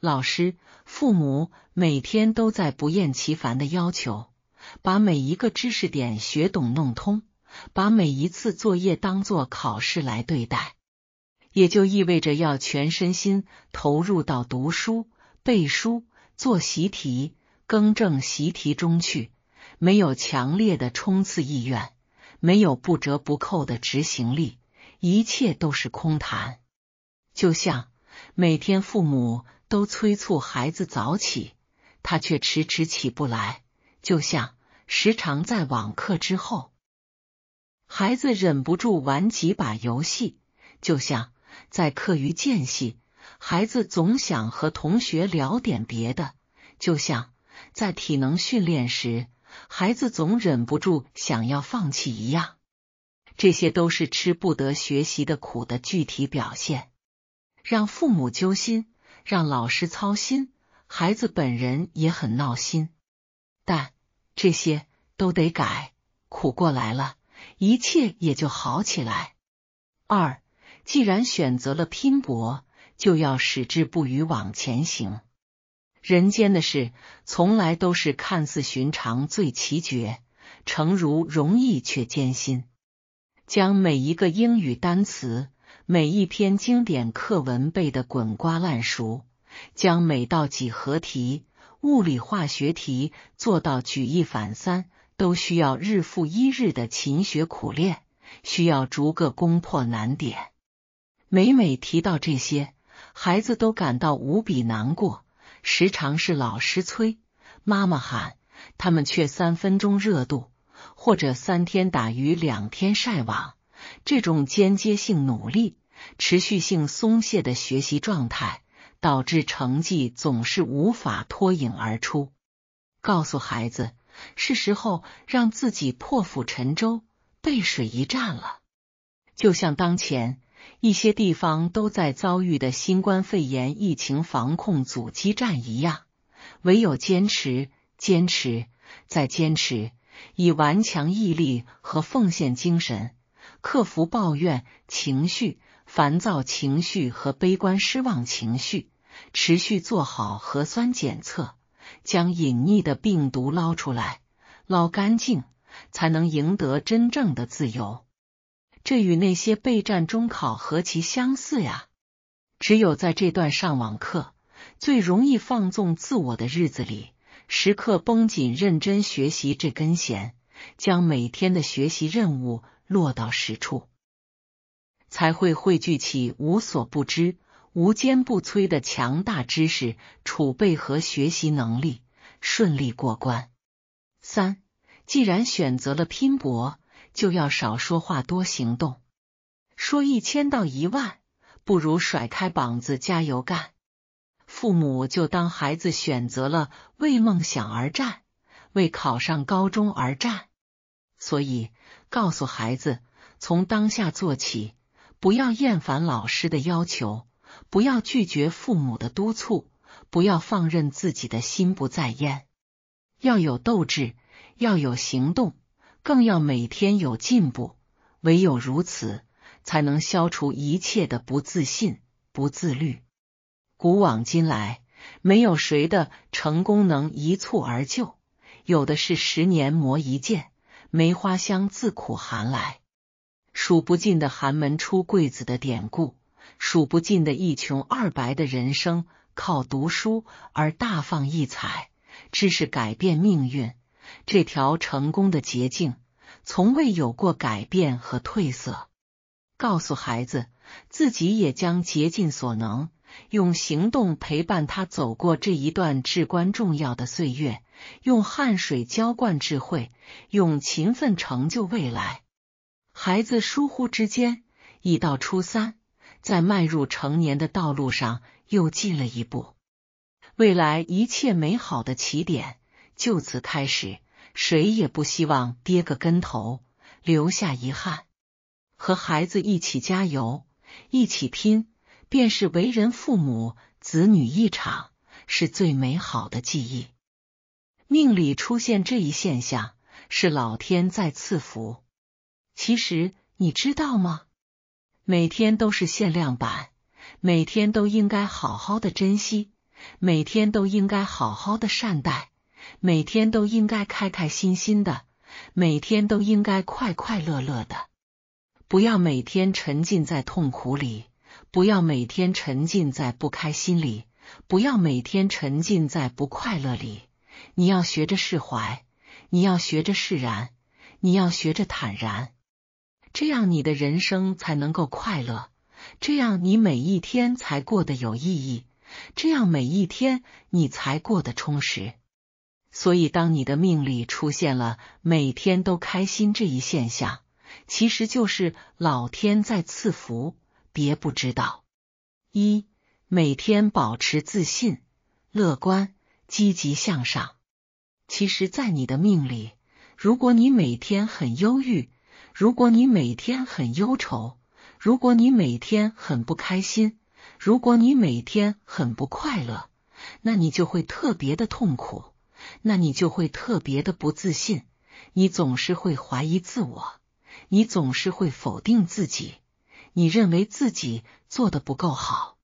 老师、父母每天都在不厌其烦的要求，把每一个知识点学懂弄通，把每一次作业当做考试来对待。也就意味着要全身心投入到读书、背书、做习题、更正习题中去。没有强烈的冲刺意愿，没有不折不扣的执行力，一切都是空谈。就像每天父母都催促孩子早起，他却迟迟起不来；就像时常在网课之后，孩子忍不住玩几把游戏；就像。在课余间隙，孩子总想和同学聊点别的，就像在体能训练时，孩子总忍不住想要放弃一样。这些都是吃不得学习的苦的具体表现，让父母揪心，让老师操心，孩子本人也很闹心。但这些都得改，苦过来了，一切也就好起来。二。既然选择了拼搏，就要矢志不渝往前行。人间的事，从来都是看似寻常最奇绝，诚如容易却艰辛。将每一个英语单词、每一篇经典课文背得滚瓜烂熟，将每道几何题、物理化学题做到举一反三，都需要日复一日的勤学苦练，需要逐个攻破难点。每每提到这些，孩子都感到无比难过。时常是老师催，妈妈喊，他们却三分钟热度，或者三天打鱼两天晒网。这种间接性努力、持续性松懈的学习状态，导致成绩总是无法脱颖而出。告诉孩子，是时候让自己破釜沉舟、背水一战了。就像当前。一些地方都在遭遇的新冠肺炎疫情防控阻击战一样，唯有坚持、坚持、再坚持，以顽强毅力和奉献精神，克服抱怨情绪、烦躁情绪和悲观失望情绪，持续做好核酸检测，将隐匿的病毒捞出来、捞干净，才能赢得真正的自由。这与那些备战中考何其相似呀！只有在这段上网课最容易放纵自我的日子里，时刻绷紧认真学习这根弦，将每天的学习任务落到实处，才会汇聚起无所不知、无坚不摧的强大知识储备和学习能力，顺利过关。三，既然选择了拼搏。就要少说话，多行动。说一千到一万，不如甩开膀子加油干。父母就当孩子选择了为梦想而战，为考上高中而战。所以，告诉孩子，从当下做起，不要厌烦老师的要求，不要拒绝父母的督促，不要放任自己的心不在焉，要有斗志，要有行动。更要每天有进步，唯有如此，才能消除一切的不自信、不自律。古往今来，没有谁的成功能一蹴而就，有的是十年磨一剑，梅花香自苦寒来。数不尽的寒门出贵子的典故，数不尽的一穷二白的人生靠读书而大放异彩，知识改变命运。这条成功的捷径从未有过改变和褪色。告诉孩子，自己也将竭尽所能，用行动陪伴他走过这一段至关重要的岁月，用汗水浇灌智慧，用勤奋成就未来。孩子疏忽之间已到初三，在迈入成年的道路上又进了一步。未来一切美好的起点就此开始。谁也不希望跌个跟头，留下遗憾。和孩子一起加油，一起拼，便是为人父母，子女一场，是最美好的记忆。命里出现这一现象，是老天在赐福。其实你知道吗？每天都是限量版，每天都应该好好的珍惜，每天都应该好好的善待。每天都应该开开心心的，每天都应该快快乐乐的。不要每天沉浸在痛苦里，不要每天沉浸在不开心里，不要每天沉浸在不快乐里。你要学着释怀，你要学着释然，你要学着坦然。这样你的人生才能够快乐，这样你每一天才过得有意义，这样每一天你才过得充实。所以，当你的命里出现了每天都开心这一现象，其实就是老天在赐福，别不知道。一每天保持自信、乐观、积极向上。其实，在你的命里，如果你每天很忧郁，如果你每天很忧愁，如果你每天很不开心，如果你每天很不快乐，那你就会特别的痛苦。那你就会特别的不自信，你总是会怀疑自我，你总是会否定自己，你认为自己做的不够好。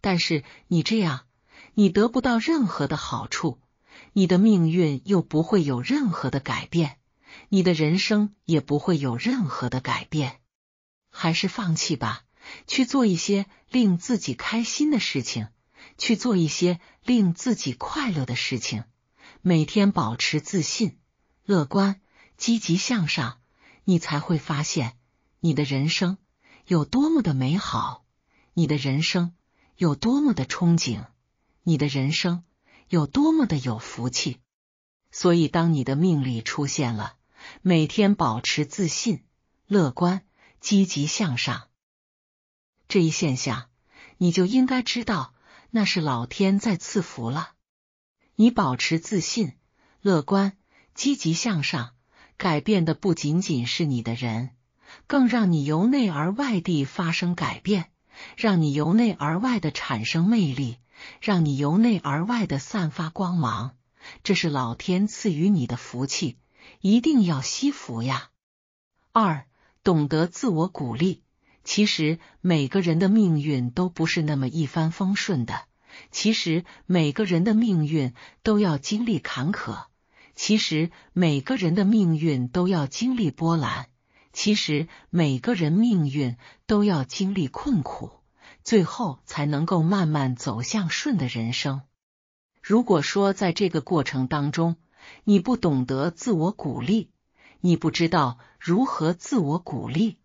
但是你这样，你得不到任何的好处，你的命运又不会有任何的改变，你的人生也不会有任何的改变。还是放弃吧，去做一些令自己开心的事情，去做一些令自己快乐的事情。每天保持自信、乐观、积极向上，你才会发现你的人生有多么的美好，你的人生有多么的憧憬，你的人生有多么的有福气。所以，当你的命里出现了每天保持自信、乐观、积极向上这一现象，你就应该知道那是老天在赐福了。你保持自信、乐观、积极向上，改变的不仅仅是你的人，更让你由内而外地发生改变，让你由内而外的产生魅力，让你由内而外的散发光芒，这是老天赐予你的福气，一定要惜福呀。二，懂得自我鼓励。其实每个人的命运都不是那么一帆风顺的。其实每个人的命运都要经历坎坷，其实每个人的命运都要经历波澜，其实每个人命运都要经历困苦，最后才能够慢慢走向顺的人生。如果说在这个过程当中，你不懂得自我鼓励，你不知道如何自我鼓励，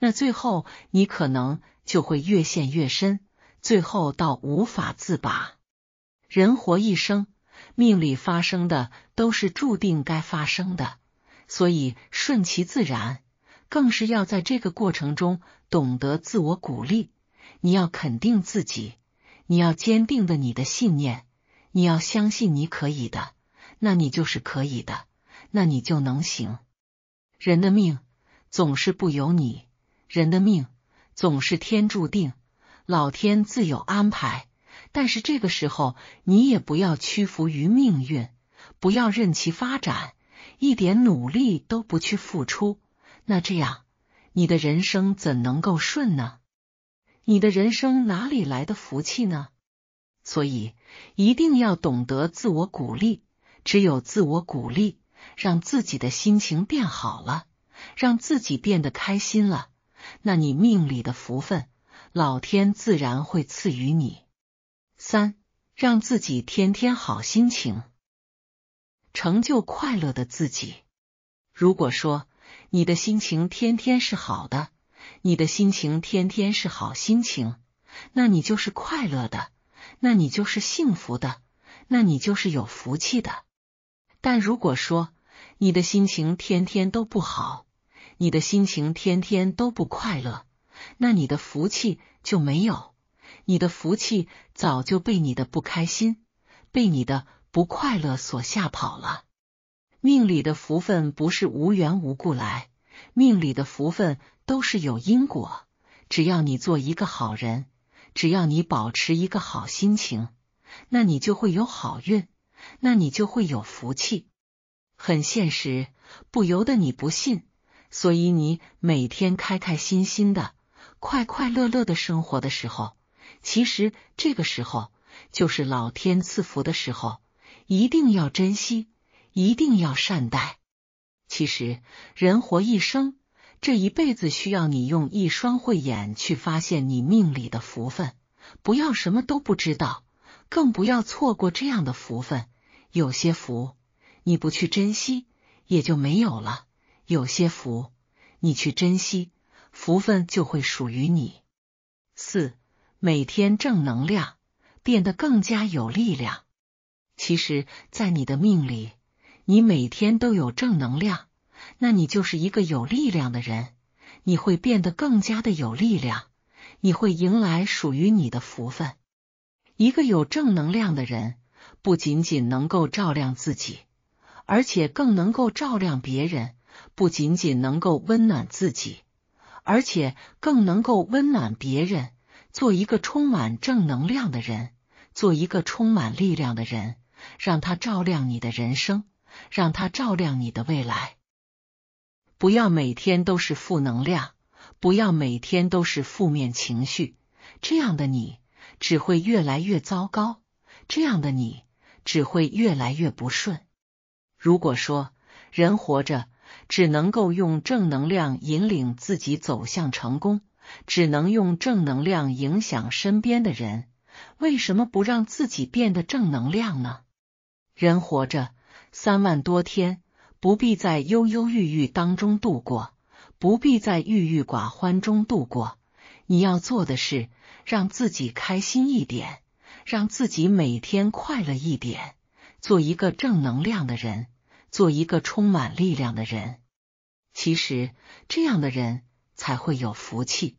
那最后你可能就会越陷越深。最后到无法自拔。人活一生命里发生的都是注定该发生的，所以顺其自然，更是要在这个过程中懂得自我鼓励。你要肯定自己，你要坚定的你的信念，你要相信你可以的，那你就是可以的，那你就能行。人的命总是不由你，人的命总是天注定。老天自有安排，但是这个时候你也不要屈服于命运，不要任其发展，一点努力都不去付出，那这样你的人生怎能够顺呢？你的人生哪里来的福气呢？所以一定要懂得自我鼓励，只有自我鼓励，让自己的心情变好了，让自己变得开心了，那你命里的福分。老天自然会赐予你三，让自己天天好心情，成就快乐的自己。如果说你的心情天天是好的，你的心情天天是好心情，那你就是快乐的，那你就是幸福的，那你就是有福气的。但如果说你的心情天天都不好，你的心情天天都不快乐。那你的福气就没有，你的福气早就被你的不开心、被你的不快乐所吓跑了。命里的福分不是无缘无故来，命里的福分都是有因果。只要你做一个好人，只要你保持一个好心情，那你就会有好运，那你就会有福气。很现实，不由得你不信。所以你每天开开心心的。快快乐乐的生活的时候，其实这个时候就是老天赐福的时候，一定要珍惜，一定要善待。其实人活一生，这一辈子需要你用一双慧眼去发现你命里的福分，不要什么都不知道，更不要错过这样的福分。有些福你不去珍惜，也就没有了；有些福你去珍惜。福分就会属于你。四每天正能量变得更加有力量。其实，在你的命里，你每天都有正能量，那你就是一个有力量的人。你会变得更加的有力量，你会迎来属于你的福分。一个有正能量的人，不仅仅能够照亮自己，而且更能够照亮别人；不仅仅能够温暖自己。而且更能够温暖别人，做一个充满正能量的人，做一个充满力量的人，让他照亮你的人生，让他照亮你的未来。不要每天都是负能量，不要每天都是负面情绪，这样的你只会越来越糟糕，这样的你只会越来越不顺。如果说人活着，只能够用正能量引领自己走向成功，只能用正能量影响身边的人。为什么不让自己变得正能量呢？人活着三万多天，不必在忧忧郁郁当中度过，不必在郁郁寡欢中度过。你要做的是让自己开心一点，让自己每天快乐一点，做一个正能量的人。做一个充满力量的人，其实这样的人才会有福气。